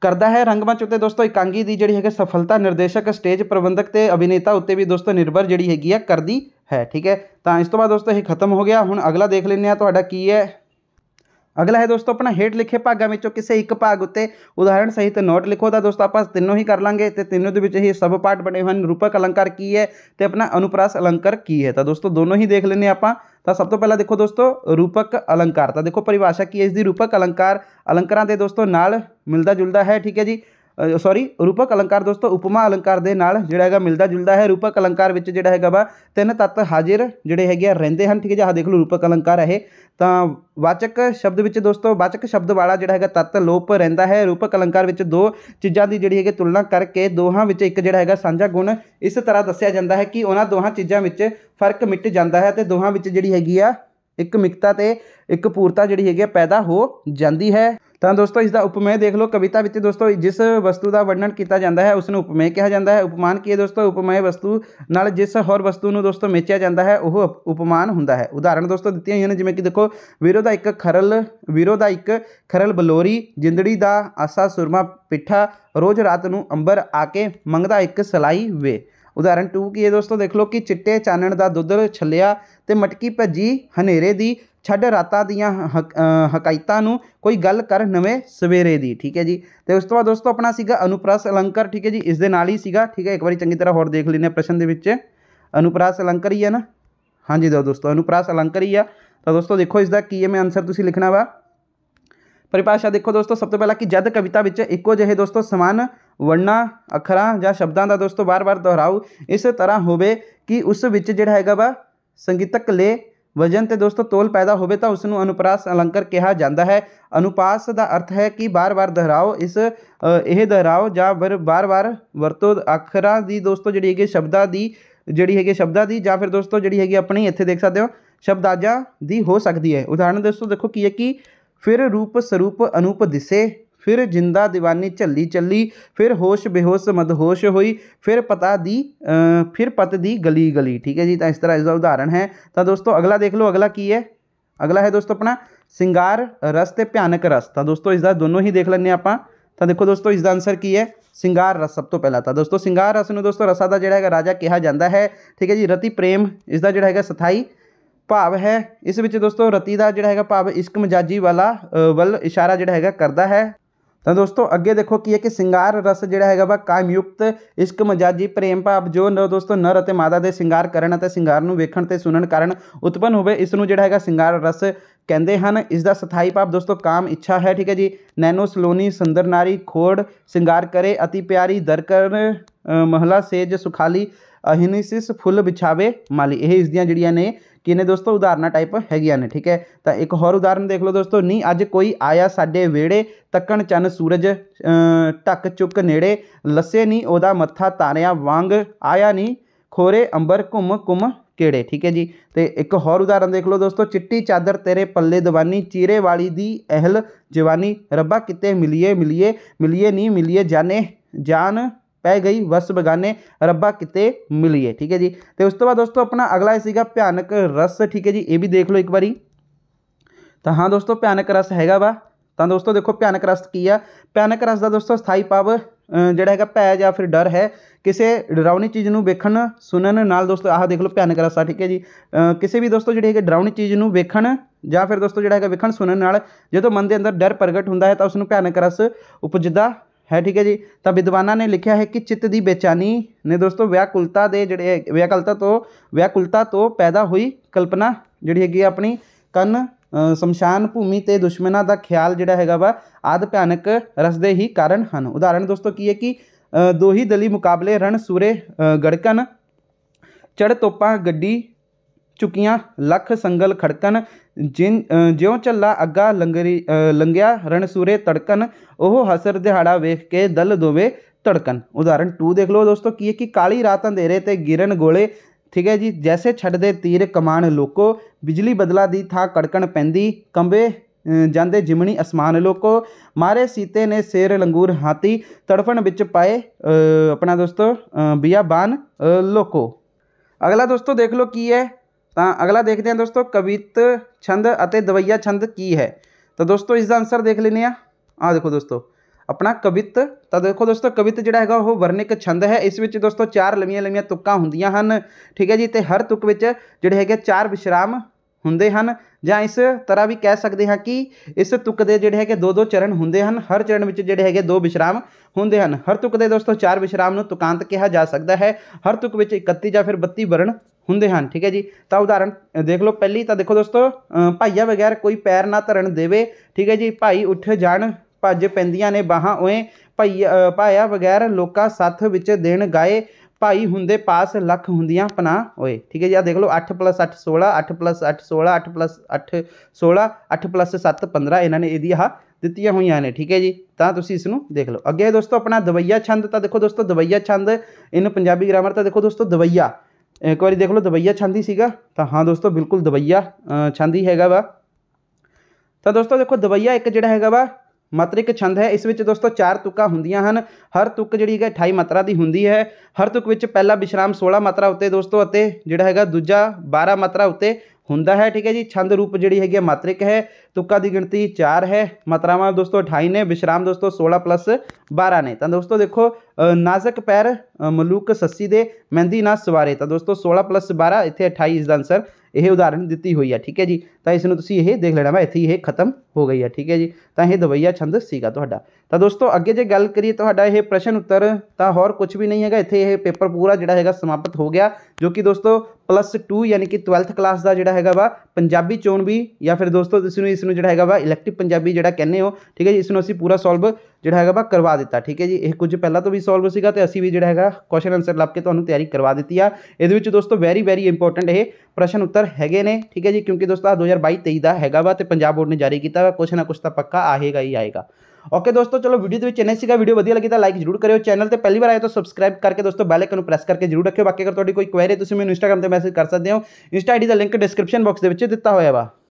ਕਰਦਾ ਹੈ ਰੰਗਮੰਚ ਉੱਤੇ ਦੋਸਤੋ ਇਕਾਂਗੀ ਦੀ ਜਿਹੜੀ ਹੈਗਾ ਸਫਲਤਾ ਨਿਰਦੇਸ਼ਕ ਸਟੇਜ ਪ੍ਰਬੰਧਕ ਤੇ ਅਭਿਨੇਤਾ ਉੱਤੇ ਵੀ ਦੋਸਤੋ ਨਿਰਭਰ ਜਿਹੜੀ ਹੈਗੀ ਆ ਕਰਦੀ ਹੈ ਠੀਕ ਹੈ ਤਾਂ ਇਸ ਤੋਂ ਬਾਅਦ ਦੋਸਤੋ ਇਹ ਖਤਮ ਹੋ ਗਿਆ ਹੁਣ ਅਗਲਾ ਦੇਖ ਲੈਂਦੇ ਆ ਤੁਹਾਡਾ ਕੀ ਹੈ अगला है दोस्तों अपना हेठ लिखे भागा ਵਿੱਚੋਂ ਕਿਸੇ ਇੱਕ ਭਾਗ ਉੱਤੇ ਉਦਾਹਰਣ ਸਹਿਤ ਨੋਟ ਲਿਖੋ ਤਾਂ ਦੋਸਤੋ ਆਪਾਂ ਤਿੰਨੋਂ ਹੀ ਕਰ ਲਾਂਗੇ ਤੇ ਤਿੰਨੋਂ ਦੇ ਵਿੱਚ ਹੀ ਸਬ ਪਾਰਟ ਬਣੇ ਹੋਏ ਹਨ ਰੂਪਕ ਅਲੰਕਾਰ ਕੀ ਹੈ ਤੇ ਆਪਣਾ ਅਨੁਪ੍ਰਾਸ ਅਲੰਕਾਰ ਕੀ ਹੈ ਤਾਂ ਦੋਸਤੋ ਦੋਨੋਂ ਹੀ ਦੇਖ ਲੈਨੇ ਆਪਾਂ ਤਾਂ ਸਭ ਤੋਂ ਪਹਿਲਾਂ ਦੇਖੋ ਦੋਸਤੋ ਰੂਪਕ ਅਲੰਕਾਰ ਤਾਂ ਦੇਖੋ ਪਰਿਭਾਸ਼ਾ ਕੀ ਹੈ ਇਸ ਦੀ ਰੂਪਕ ਅਲੰਕਾਰ ਅਲੰਕਾਰਾਂ ਦੇ ਦੋਸਤੋ ਨਾਲ ਮਿਲਦਾ ਜੁਲਦਾ ਹੈ ਠੀਕ ਹੈ ਜੀ ਸੌਰੀ ਰੂਪਕ ਅਲੰਕਾਰ ਦੋਸਤੋ ਉਪਮਾ ਅਲੰਕਾਰ ਦੇ ਨਾਲ ਜਿਹੜਾ ਹੈਗਾ ਮਿਲਦਾ ਜੁਲਦਾ ਹੈ ਰੂਪਕ ਅਲੰਕਾਰ ਵਿੱਚ ਜਿਹੜਾ ਹੈਗਾ ਵਾ ਤਿੰਨ ਤੱਤ ਹਾਜ਼ਰ ਜਿਹੜੇ ਹੈਗੇ ਰਹਿੰਦੇ ਹਨ ਠੀਕ ਹੈ ਜੀ ਆਹ ਦੇਖ ਲਓ ਰੂਪਕ ਅਲੰਕਾਰ ਹੈ ਤਾਂ ਵਾਚਕ ਸ਼ਬਦ ਵਿੱਚ ਦੋਸਤੋ ਵਾਚਕ ਸ਼ਬਦ ਵਾਲਾ ਜਿਹੜਾ ਹੈਗਾ ਤੱਤ ਲੋਪ ਰਹਿੰਦਾ ਹੈ ਰੂਪਕ ਅਲੰਕਾਰ ਵਿੱਚ ਦੋ ਚੀਜ਼ਾਂ ਦੀ ਜਿਹੜੀ ਹੈਗੀ ਤੁਲਨਾ ਕਰਕੇ ਦੋਹਾਂ ਵਿੱਚ ਇੱਕ ਜਿਹੜਾ ਹੈਗਾ ਸਾਂਝਾ ਗੁਣ ਇਸ ਤਰ੍ਹਾਂ ਦੱਸਿਆ ਜਾਂਦਾ ਹੈ ਕਿ ਉਹਨਾਂ ਦੋਹਾਂ ਚੀਜ਼ਾਂ ਵਿੱਚ ਫਰਕ ਮਿਟ ਜਾਂਦਾ ਹੈ ਤੇ ਦੋਹਾਂ ਵਿੱਚ ਜਿਹੜੀ ਹੈਗੀ ਆ ਇੱਕ ਮਿਕਤਾ ਤੇ ਇੱਕ ਪੂਰਤਾ ਜਿਹੜੀ ਹੈਗੀ ਆ ਪੈਦਾ ਹੋ ਜਾਂਦੀ ਹੈ ਤਾਂ ਦੋਸਤੋ ਇਸ ਦਾ ਉਪਮੇਯ ਦੇਖ ਲਓ ਕਵਿਤਾ ਵਿੱਚ ਦੋਸਤੋ ਜਿਸ ਵਸਤੂ ਦਾ ਵਰਣਨ ਕੀਤਾ ਜਾਂਦਾ ਹੈ ਉਸ ਨੂੰ ਉਪਮੇਯ ਕਿਹਾ ਜਾਂਦਾ ਹੈ ਉਪਮਾਨ ਕੀ ਹੈ ਦੋਸਤੋ ਉਪਮੇਯ ਵਸਤੂ ਨਾਲ ਜਿਸ ਹੋਰ ਵਸਤੂ ਨੂੰ ਦੋਸਤੋ ਮੇਚਿਆ ਜਾਂਦਾ ਹੈ ਉਹ ਉਪਮਾਨ ਹੁੰਦਾ ਹੈ ਉਦਾਹਰਣ ਦੋਸਤੋ ਦਿੱਤੀਆਂ ਹੋਈਆਂ ਨੇ ਜਿਵੇਂ ਕਿ ਦੇਖੋ ਵੀਰੋ ਦਾ ਇੱਕ ਖਰਲ ਵੀਰੋ ਦਾ ਇੱਕ ਖਰਲ ਬਲੋਰੀ ਜਿੰਦੜੀ ਦਾ ਆਸਾ ਸੁਰਮਾ ਪਿੱਠਾ ਰੋਜ਼ ਰਾਤ ਨੂੰ ਅੰਬਰ ਆ ਕੇ ਮੰਗਦਾ ਇੱਕ ਸਲਾਈ ਵੇ ਉਦਾਹਰਣ 2 ਕੀ ਹੈ ਦੋਸਤੋ ਦੇਖ ਲਓ ਕਿ ਚਿੱਟੇ ਚਾਨਣ ਦਾ ਦੁੱਧ ਛੱਲਿਆ ਤੇ ਮਟਕੀ ਭੱਜੀ ਹਨੇਰੇ ਦੀ ਛੱਡ ਰਾਤਾਂ ਦੀਆਂ ਹਕਾਇਤਾਂ ਨੂੰ ਕੋਈ ਗੱਲ ਕਰ ਨਵੇਂ ਸਵੇਰੇ ਦੀ ਠੀਕ ਹੈ ਜੀ ਤੇ ਉਸ ਤੋਂ ਬਾਅਦ ਦੋਸਤੋ ਆਪਣਾ ਸੀਗਾ ਅਨੁਪ੍ਰਾਸ ਅਲੰਕਾਰ ਠੀਕ ਹੈ ਜੀ ਇਸ ਦੇ ਨਾਲ ਹੀ ਸੀਗਾ ਠੀਕ ਹੈ ਇੱਕ ਵਾਰੀ ਚੰਗੀ ਤਰ੍ਹਾਂ ਹੋਰ ਦੇਖ ਲੈਨੇ ਪ੍ਰਸ਼ਨ ਦੇ ਵਿੱਚ ਅਨੁਪ੍ਰਾਸ ਅਲੰਕਾਰ ਹੀ ਹੈ ਨਾ ਹਾਂਜੀ ਦੋ ਦੋਸਤੋ ਅਨੁਪ੍ਰਾਸ ਅਲੰਕਾਰ ਹੀ ਆ ਤਾਂ ਦੋਸਤੋ ਦੇਖੋ ਇਸ ਦਾ ਕੀ ਹੈ ਮੈਂ ਆਨਸਰ ਤੁਸੀਂ ਲਿਖਣਾ ਵਾ ਪਰਿਭਾਸ਼ਾ ਦੇਖੋ ਦੋਸਤੋ ਸਭ ਤੋਂ ਪਹਿਲਾਂ ਕਿ ਜਦ ਕਵਿਤਾ ਵਿੱਚ ਇੱਕੋ ਜਿਹੇ ਦੋਸਤੋ ਸਮਾਨ ਵਰਣਾ ਅੱਖਰਾਂ ਜਾਂ ਸ਼ਬਦਾਂ ਦਾ ਦੋਸਤੋ ਬਾਰ-ਬਾਰ ਦੁਹਰਾਓ ਇਸ ਤਰ੍ਹਾਂ ਹੋਵੇ ਕਿ ਉਸ ਵਿੱਚ ਜਿਹੜਾ ਹੈਗਾ ਵਾ ਸੰਗੀਤਕ ਲੇ ਵਜਨ ਤੇ ਦੋਸਤੋ ਤੋਲ ਪੈਦਾ ਹੋਵੇ ਤਾਂ ਉਸ ਨੂੰ ਅਨੁਪਰਾਸ ਅਲੰਕਾਰ ਕਿਹਾ ਜਾਂਦਾ ਹੈ ਅਨੁਪਾਸ ਦਾ ਅਰਥ ਹੈ ਕਿ ਬਾਰ-ਬਾਰ ਦੁਹਰਾਓ ਇਸ ਇਹ ਦੁਹਰਾਓ ਜਾਂ ਬਾਰ-ਬਾਰ ਵਰਤੋ ਅੱਖਰਾਂ ਦੀ ਦੋਸਤੋ ਜਿਹੜੀ ਹੈਗੀ ਸ਼ਬਦਾਂ ਦੀ ਜਿਹੜੀ ਹੈਗੀ ਸ਼ਬਦਾਂ ਦੀ ਜਾਂ ਫਿਰ ਦੋਸਤੋ ਜਿਹੜੀ ਹੈਗੀ ਆਪਣੀ ਇੱਥੇ ਦੇਖ ਸਕਦੇ ਹੋ ਸ਼ਬਦਾਜਾ ਦੀ ਹੋ ਸਕਦੀ ਹੈ ਉਦਾਹਰਣ ਦੋਸਤੋ ਦੇਖੋ ਕੀ ਹੈ ਕਿ ਫਿਰ ਰੂਪ ਸਰੂਪ ਅਨੂਪ ਦਿਸੇ फिर जिंदा दीवानी झली चली फिर होश बेहोश मदहोश हुई फिर पता दी फिर पत दी गली गली ठीक है जी तो इस तरह इसका उदाहरण है तो दोस्तों अगला देख लो अगला की है अगला है दोस्तों अपना सिंगार रस तो भयानक रस तो दोस्तों इसका दोनों ही देख लें आप तो देखो दोस्तों इसका आंसर की है सिंगार रस सब तो पहला था तो दोस्तों सिंगार रस में दोस्तों रसा का जोड़ा है राजा कहा जाता है ठीक है जी रति प्रेम इसका जोड़ा है सथाई भाव है इस विच दोस्तों रति का जोड़ा है भाव इश्क मजाजी वाला वल इशारा जोड़ा है करता है ਤਾਂ ਦੋਸਤੋ ਅੱਗੇ ਦੇਖੋ ਕੀ ਹੈ ਕਿ ਸ਼ਿੰਗਾਰ ਰਸ ਜਿਹੜਾ ਹੈਗਾ ਵਾ ਕਾਮਯੁਕਤ ਇਸ਼ਕ ਮਜਾਜੀ ਪ੍ਰੇਮ ਭਾਵ ਜੋ ਨ ਦੋਸਤੋ ਨਰ ਅਤੇ ਮਾਦਾ ਦੇ ਸ਼ਿੰਗਾਰ ਕਰਨ ਅਤੇ ਸ਼ਿੰਗਾਰ ਨੂੰ ਵੇਖਣ ਤੇ ਸੁਣਨ ਕਾਰਨ ਉਤਪਨ ਹੋਵੇ ਇਸ ਨੂੰ ਜਿਹੜਾ ਹੈਗਾ ਸ਼ਿੰਗਾਰ ਰਸ ਕਹਿੰਦੇ ਹਨ ਇਸ ਦਾ ਸਥਾਈ ਭਾਵ ਦੋਸਤੋ ਕਾਮ ਇੱਛਾ ਹੈ ਠੀਕ ਹੈ ਜੀ ਨੈਨੋ ਸਲੋਨੀ ਸੁੰਦਰ ਨਾਰੀ ਖੋੜ ਸ਼ਿੰਗਾਰ ਕਰੇ ਅਤੀ ਪਿਆਰੀ ਦਰਕਰ ਮਹਲਾ ਸੇਜ ਸੁਖਾਲੀ ਅਹਿਨਿਸਿਸ ਫੁੱਲ ਵਿਛਾਵੇ ਮਾਲੀ ਇਹ ਇਸ ਦੀਆਂ ਜਿਹੜੀਆਂ ਨੇ ਕਿ ਨੇ ਦੋਸਤੋ ਉਦਾਹਰਨਾਂ ਟਾਈਪ ਹੈਗੀਆਂ ਨੇ ਠੀਕ ਹੈ ਤਾਂ ਇੱਕ ਹੋਰ ਉਦਾਹਰਨ ਦੇਖ ਲਓ ਦੋਸਤੋ ਨਹੀਂ ਅੱਜ ਕੋਈ ਆਇਆ ਸਾਡੇ ਵਿਹੜੇ ਤੱਕਣ ਚੰਨ ਸੂਰਜ ਟੱਕ ਚੁੱਕ ਨੇੜੇ ਲੱਸੇ ਨਹੀਂ ਉਹਦਾ ਮੱਥਾ ਤਾਰਿਆਂ ਵਾਂਗ ਆਇਆ ਨਹੀਂ ਖੋਰੇ ਅੰਬਰ ਘੁੰਮ ਘੁੰਮ ਕਿਹੜੇ ਠੀਕ ਹੈ ਜੀ ਤੇ ਇੱਕ ਹੋਰ ਉਦਾਹਰਨ ਦੇਖ ਲਓ ਦੋਸਤੋ ਚਿੱਟੀ ਚਾਦਰ ਤੇਰੇ ਪੱਲੇ ਦਵਾਨੀ ਚੀਰੇ ਵਾਲੀ ਦੀ ਅਹਿਲ ਜਵਾਨੀ ਰੱਬਾ ਕਿਤੇ ਮਿਲੀਏ ਮਿਲੀਏ ਮਿਲੀਏ ਨਹੀਂ ਮਿਲੀਏ ਜਾਣੇ ਜਾਨ ਪੈ ਗਈ ਵਸ ਬਗਾਨੇ ਰੱਬਾ ਕਿਤੇ ਮਿਲੀਏ ਠੀਕ ਹੈ ਜੀ ਤੇ ਉਸ ਤੋਂ ਬਾਅਦ ਦੋਸਤੋ ਆਪਣਾ ਅਗਲਾ ਸੀਗਾ ਭਿਆਨਕ ਰਸ ਠੀਕ ਹੈ ਜੀ ਇਹ ਵੀ ਦੇਖ ਲਓ ਇੱਕ ਵਾਰੀ ਤਾਂ ਹਾਂ ਦੋਸਤੋ ਭਿਆਨਕ ਰਸ ਹੈਗਾ ਵਾ ਤਾਂ ਦੋਸਤੋ ਦੇਖੋ ਭਿਆਨਕ ਰਸ ਕੀ ਆ ਭਿਆਨਕ ਰਸ ਦਾ ਦੋਸਤੋ ਸਥਾਈ ਭਾਵ ਜਿਹੜਾ ਹੈਗਾ ਭੈ ਜਾਂ ਫਿਰ ਡਰ ਹੈ ਕਿਸੇ ਡਰਾਉਣੀ ਚੀਜ਼ ਨੂੰ ਵੇਖਣ ਸੁਣਨ ਨਾਲ ਦੋਸਤੋ ਆਹ ਦੇਖ ਲਓ ਭਿਆਨਕ ਰਸਾ ਠੀਕ ਹੈ ਜੀ ਕਿਸੇ ਵੀ ਦੋਸਤੋ ਜਿਹੜੀ ਹੈਗੀ ਡਰਾਉਣੀ ਚੀਜ਼ ਨੂੰ ਵੇਖਣ ਜਾਂ ਫਿਰ ਦੋਸਤੋ ਜਿਹੜਾ ਹੈਗਾ ਵੇਖਣ ਸੁਣਨ ਨਾਲ ਜਦੋਂ ਮਨ ਦੇ ਅੰਦਰ ਡਰ ਪ੍ਰਗਟ ਹੁੰਦਾ ਹੈ ਤਾਂ ਉਸ ਨੂੰ ਭਿਆਨਕ ਰਸ ਉਪਜਦਾ ਹੈ ਠੀਕ ਹੈ ਜੀ ਤਾਂ ਵਿਦਵਾਨਾਂ ਨੇ ਲਿਖਿਆ ਹੈ ਕਿ ਚਿੱਤ ਦੀ ਬੇਚੈਨੀ ਨੇ ਦੋਸਤੋ ਵਿਆਕੁਲਤਾ ਦੇ ਜਿਹੜੇ ਵਿਆਕੁਲਤਾ ਤੋਂ ਵਿਆਕੁਲਤਾ ਤੋਂ ਪੈਦਾ ਹੋਈ ਕਲਪਨਾ ਜਿਹੜੀ ਹੈਗੀ ਆਪਣੀ ਕੰਨ ਸਮਸ਼ਾਨ ਭੂਮੀ ਤੇ ਦੁਸ਼ਮਨਾਂ ਦਾ ਖਿਆਲ ਜਿਹੜਾ ਹੈਗਾ ਵਾ ਆਦ ਭਿਆਨਕ ਰਸ ਦੇ ਹੀ ਕਾਰਨ ਹਨ ਉਦਾਹਰਣ ਦੋਸਤੋ ਕੀ ਹੈ ਕਿ ਦੋ ਹੀ ਦਲੀ ਮੁਕਾਬਲੇ ਰਣ ਸੂਰੇ ਗੜਕਨ ਚੜ ਤੋਪਾਂ ਗੱਡੀ ਚੁੱਕੀਆਂ ਲੱਖ ਸੰਗਲ ਖੜਕਣ ਜਿਨ ਜਿਉਂ ਚੱਲਾ ਅੱਗਾ ਲੰਗਰੀ ਲੰਗਿਆ ਰਣਸੂਰੇ ਤੜਕਣ ਉਹ ਹਸਰ ਦਿਹਾੜਾ ਵੇਖ ਕੇ ਦਲ ਦੋਵੇ ਧੜਕਣ ਉਦਾਹਰਣ 2 ਦੇਖ ਲਓ ਦੋਸਤੋ ਕੀ ਹੈ ਕਿ ਕਾਲੀ ਰਾਤਾਂ ਦੇਰੇ ਤੇ ਗਿਰਨ ਗੋਲੇ ਠੀਕ ਹੈ ਜੀ ਜੈਸੇ ਛੱਡਦੇ ਤੀਰ ਕਮਾਨ ਲੋਕੋ ਬਿਜਲੀ ਬਦਲਾ ਦੀ ਥਾਂ ਕੜਕਣ ਪੈਂਦੀ ਕੰਬੇ ਜਾਂਦੇ ਜਿਮਣੀ ਅਸਮਾਨ ਲੋਕੋ ਮਾਰੇ ਸੀਤੇ ਨੇ ਸੇਰ ਲੰਗੂਰ ਹਾਤੀ ਤੜਫਣ ਵਿੱਚ ਪਾਏ ਆਪਣਾ ਦੋਸਤੋ ਬਿਆਬਾਨ ਲੋਕੋ अगला दोस्तों देख लो की है ਤਾਂ ਅਗਲਾ ਦੇਖਦੇ ਹਾਂ ਦੋਸਤੋ ਕਵਿਤ ਛੰਦ ਅਤੇ ਦਵਈਆ ਛੰਦ ਕੀ ਹੈ ਤਾਂ ਦੋਸਤੋ ਇਸ ਦਾ ਆਨਸਰ ਦੇਖ ਲੈਨੇ ਆ ਆ ਦੇਖੋ ਦੋਸਤੋ ਆਪਣਾ ਕਵਿਤ ਤਾਂ ਦੇਖੋ ਦੋਸਤੋ ਕਵਿਤ ਜਿਹੜਾ ਹੈਗਾ ਉਹ ਵਰਣਿਕ ਛੰਦ ਹੈ ਇਸ ਵਿੱਚ ਦੋਸਤੋ ਚਾਰ ਲੰਮੀਆਂ ਲੰਮੀਆਂ ਤੁਕਾਂ ਹੁੰਦੀਆਂ ਹਨ ਠੀਕ ਹੈ ਜੀ ਤੇ ਹਰ ਤੁਕ ਵਿੱਚ ਜਿਹੜੇ ਹੈਗੇ ਚਾਰ ਵਿਸ਼ਰਾਮ ਹੁੰਦੇ ਹਨ ਜਾਂ ਇਸ ਤਰ੍ਹਾਂ ਵੀ ਕਹਿ ਸਕਦੇ ਹਾਂ ਕਿ ਇਸ ਤੁਕ ਦੇ ਜਿਹੜੇ ਹੈਗੇ ਦੋ ਦੋ ਚਰਨ ਹੁੰਦੇ ਹਨ ਹਰ ਚਰਨ ਵਿੱਚ ਜਿਹੜੇ ਹੈਗੇ ਦੋ ਵਿਸ਼ਰਾਮ ਹੁੰਦੇ ਹਨ ਹਰ ਤੁਕ ਦੇ ਦੋਸਤੋ ਚਾਰ ਵਿਸ਼ਰਾਮ ਨੂੰ ਤੁਕਾਂਤ ਕਿਹਾ ਜਾ ਸਕਦਾ ਹੈ ਹਰ ਤੁਕ ਵਿੱਚ 31 ਜਾਂ ਫਿਰ 32 ਵਰਣ ਹੁੰਦੇ ਹਨ ਠੀਕ ਹੈ ਜੀ ਤਾਂ ਉਦਾਹਰਣ ਦੇਖ ਲਓ ਪਹਿਲੀ ਤਾਂ ਦੇਖੋ ਦੋਸਤੋ ਭਾਈਆ ਬਗੈਰ ਕੋਈ ਪੈਰ ਨਾ ਧਰਨ ਦੇਵੇ ਠੀਕ ਹੈ ਜੀ ਭਾਈ ਉੱਠ ਜਾਣ ਭੱਜ ਪੈਂਦੀਆਂ ਨੇ ਬਾਹਾਂ ਓਏ ਭਾਈਆ ਭਾਇਆ ਬਗੈਰ ਲੋਕਾਂ ਸਾਥ ਵਿੱਚ ਦੇਣ ਗਾਏ ਭਾਈ ਹੁੰਦੇ ਪਾਸ ਲੱਖ ਹੁੰਦੀਆਂ ਪਨਾ ਓਏ ਠੀਕ ਹੈ ਜੀ ਆ ਦੇਖ ਲਓ 8 8 16 8 8 16 8 8 16 8 7 15 ਇਹਨਾਂ ਨੇ ਇਹਦੀ ਆ ਦਿੱਤੀਆਂ ਹੋਈਆਂ ਨੇ ਠੀਕ ਹੈ ਜੀ ਤਾਂ ਤੁਸੀਂ ਇਸ ਨੂੰ ਦੇਖ ਲਓ ਅੱਗੇ ਦੋਸਤੋ ਆਪਣਾ ਦਵਈਆ ਛੰਦ ਤਾਂ ਦੇਖੋ ਦੋਸਤੋ ਦਵਈਆ ਛੰਦ ਇਹਨੂੰ ਪੰਜਾਬੀ ਗ੍ਰਾਮਰ ਤਾਂ ਦੇਖੋ ਦੋਸਤੋ ਦਵਈਆ एक बार देख लो दबैया छांदी सीगा तो हाँ दोस्तों बिल्कुल दबैया छांदी हैगा वा तो दोस्तों देखो दबैया एक जोड़ा हैगा वा ਮਾਤਰਿਕ ਛੰਦ ਹੈ ਇਸ ਵਿੱਚ ਦੋਸਤੋ ਚਾਰ ਤੁਕਾਂ ਹੁੰਦੀਆਂ ਹਨ ਹਰ ਤੁਕ ਜਿਹੜੀ ਹੈ 28 ਮਾਤਰਾ ਦੀ ਹੁੰਦੀ ਹੈ ਹਰ ਤੁਕ ਵਿੱਚ ਪਹਿਲਾ ਵਿਸ਼ਰਾਮ 16 ਮਾਤਰਾ ਉੱਤੇ ਦੋਸਤੋ ਅਤੇ ਜਿਹੜਾ ਹੈਗਾ ਦੂਜਾ 12 ਮਾਤਰਾ ਉੱਤੇ होंगे है ठीक है जी छंद रूप जी है मात्रिक है तुक्का की गिणती चार है मात्राव दोस्तों अठाई ने विश्राम दोस्तों सोलह प्लस बारह ने तो दोस्तों देखो नाजक पैर मलूक सस्सी दे मेहंदी ना सवारे तो दोस्तों सोलह प्लस बारह इतने अठाई इसका आंसर यह उदाहरण दी हुई है ठीक है जी तो इसमें यह देख लेना वा इतें यह खत्म हो गई है ठीक है जी तो यह दवैया छंद सगा तो दोस्तों अगर जो गल करिए तो प्रश्न उत्तर तो होर कुछ भी नहीं है इतने ये पेपर पूरा जोड़ा है समाप्त हो गया जो कि दोस्तों प्लस टू यानी कि ट्वैल्थ क्लास का जोड़ा है वा पंजाबी चोन भी या फिर दोस्तों इस जो है वा इलेक्टिव पंजाबी जोड़ा कहने हो ठीक है जी इसमें असी पूरा सोल्व जोड़ा है वा करवा दता ठीक है जी ये कुछ पहला तो भी सोल्व सगा तो असी भी जोड़ा है क्वेश्चन आंसर लग के तुम्हें तैयारी करवा दी है ये दोस्तों वैरी वैरी इंपोर्टेंट यश्न उत्तर है ठीक है जी क्योंकि दोस्तों दो हज़ार बई तेई का है वा तो बोर्ड ने जारी किया का कुछ ना कुछ तो पक्का आएगा ही आएगा ओके दोस्तों चलो वीडियो तो एन एस वीडियो वजिया लगी तो लाइक जरूर करो चैनल पर पहली बार आए तो सब्सक्राइब करके दोस्तों बैल आइकन प्रेस करके जरूर रखियो बाकी अगर थोड़ी कोई क्वेरी तुम मैं इंस्टाग्राम से मैसेज कर सकते हो इंस्टा आई का लिंक डिस्क्रिप्शन बॉक्स के दिता हुआ वा